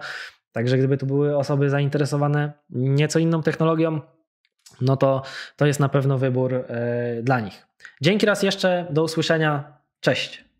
Także gdyby tu były osoby zainteresowane nieco inną technologią, no to to jest na pewno wybór dla nich. Dzięki raz jeszcze, do usłyszenia, cześć.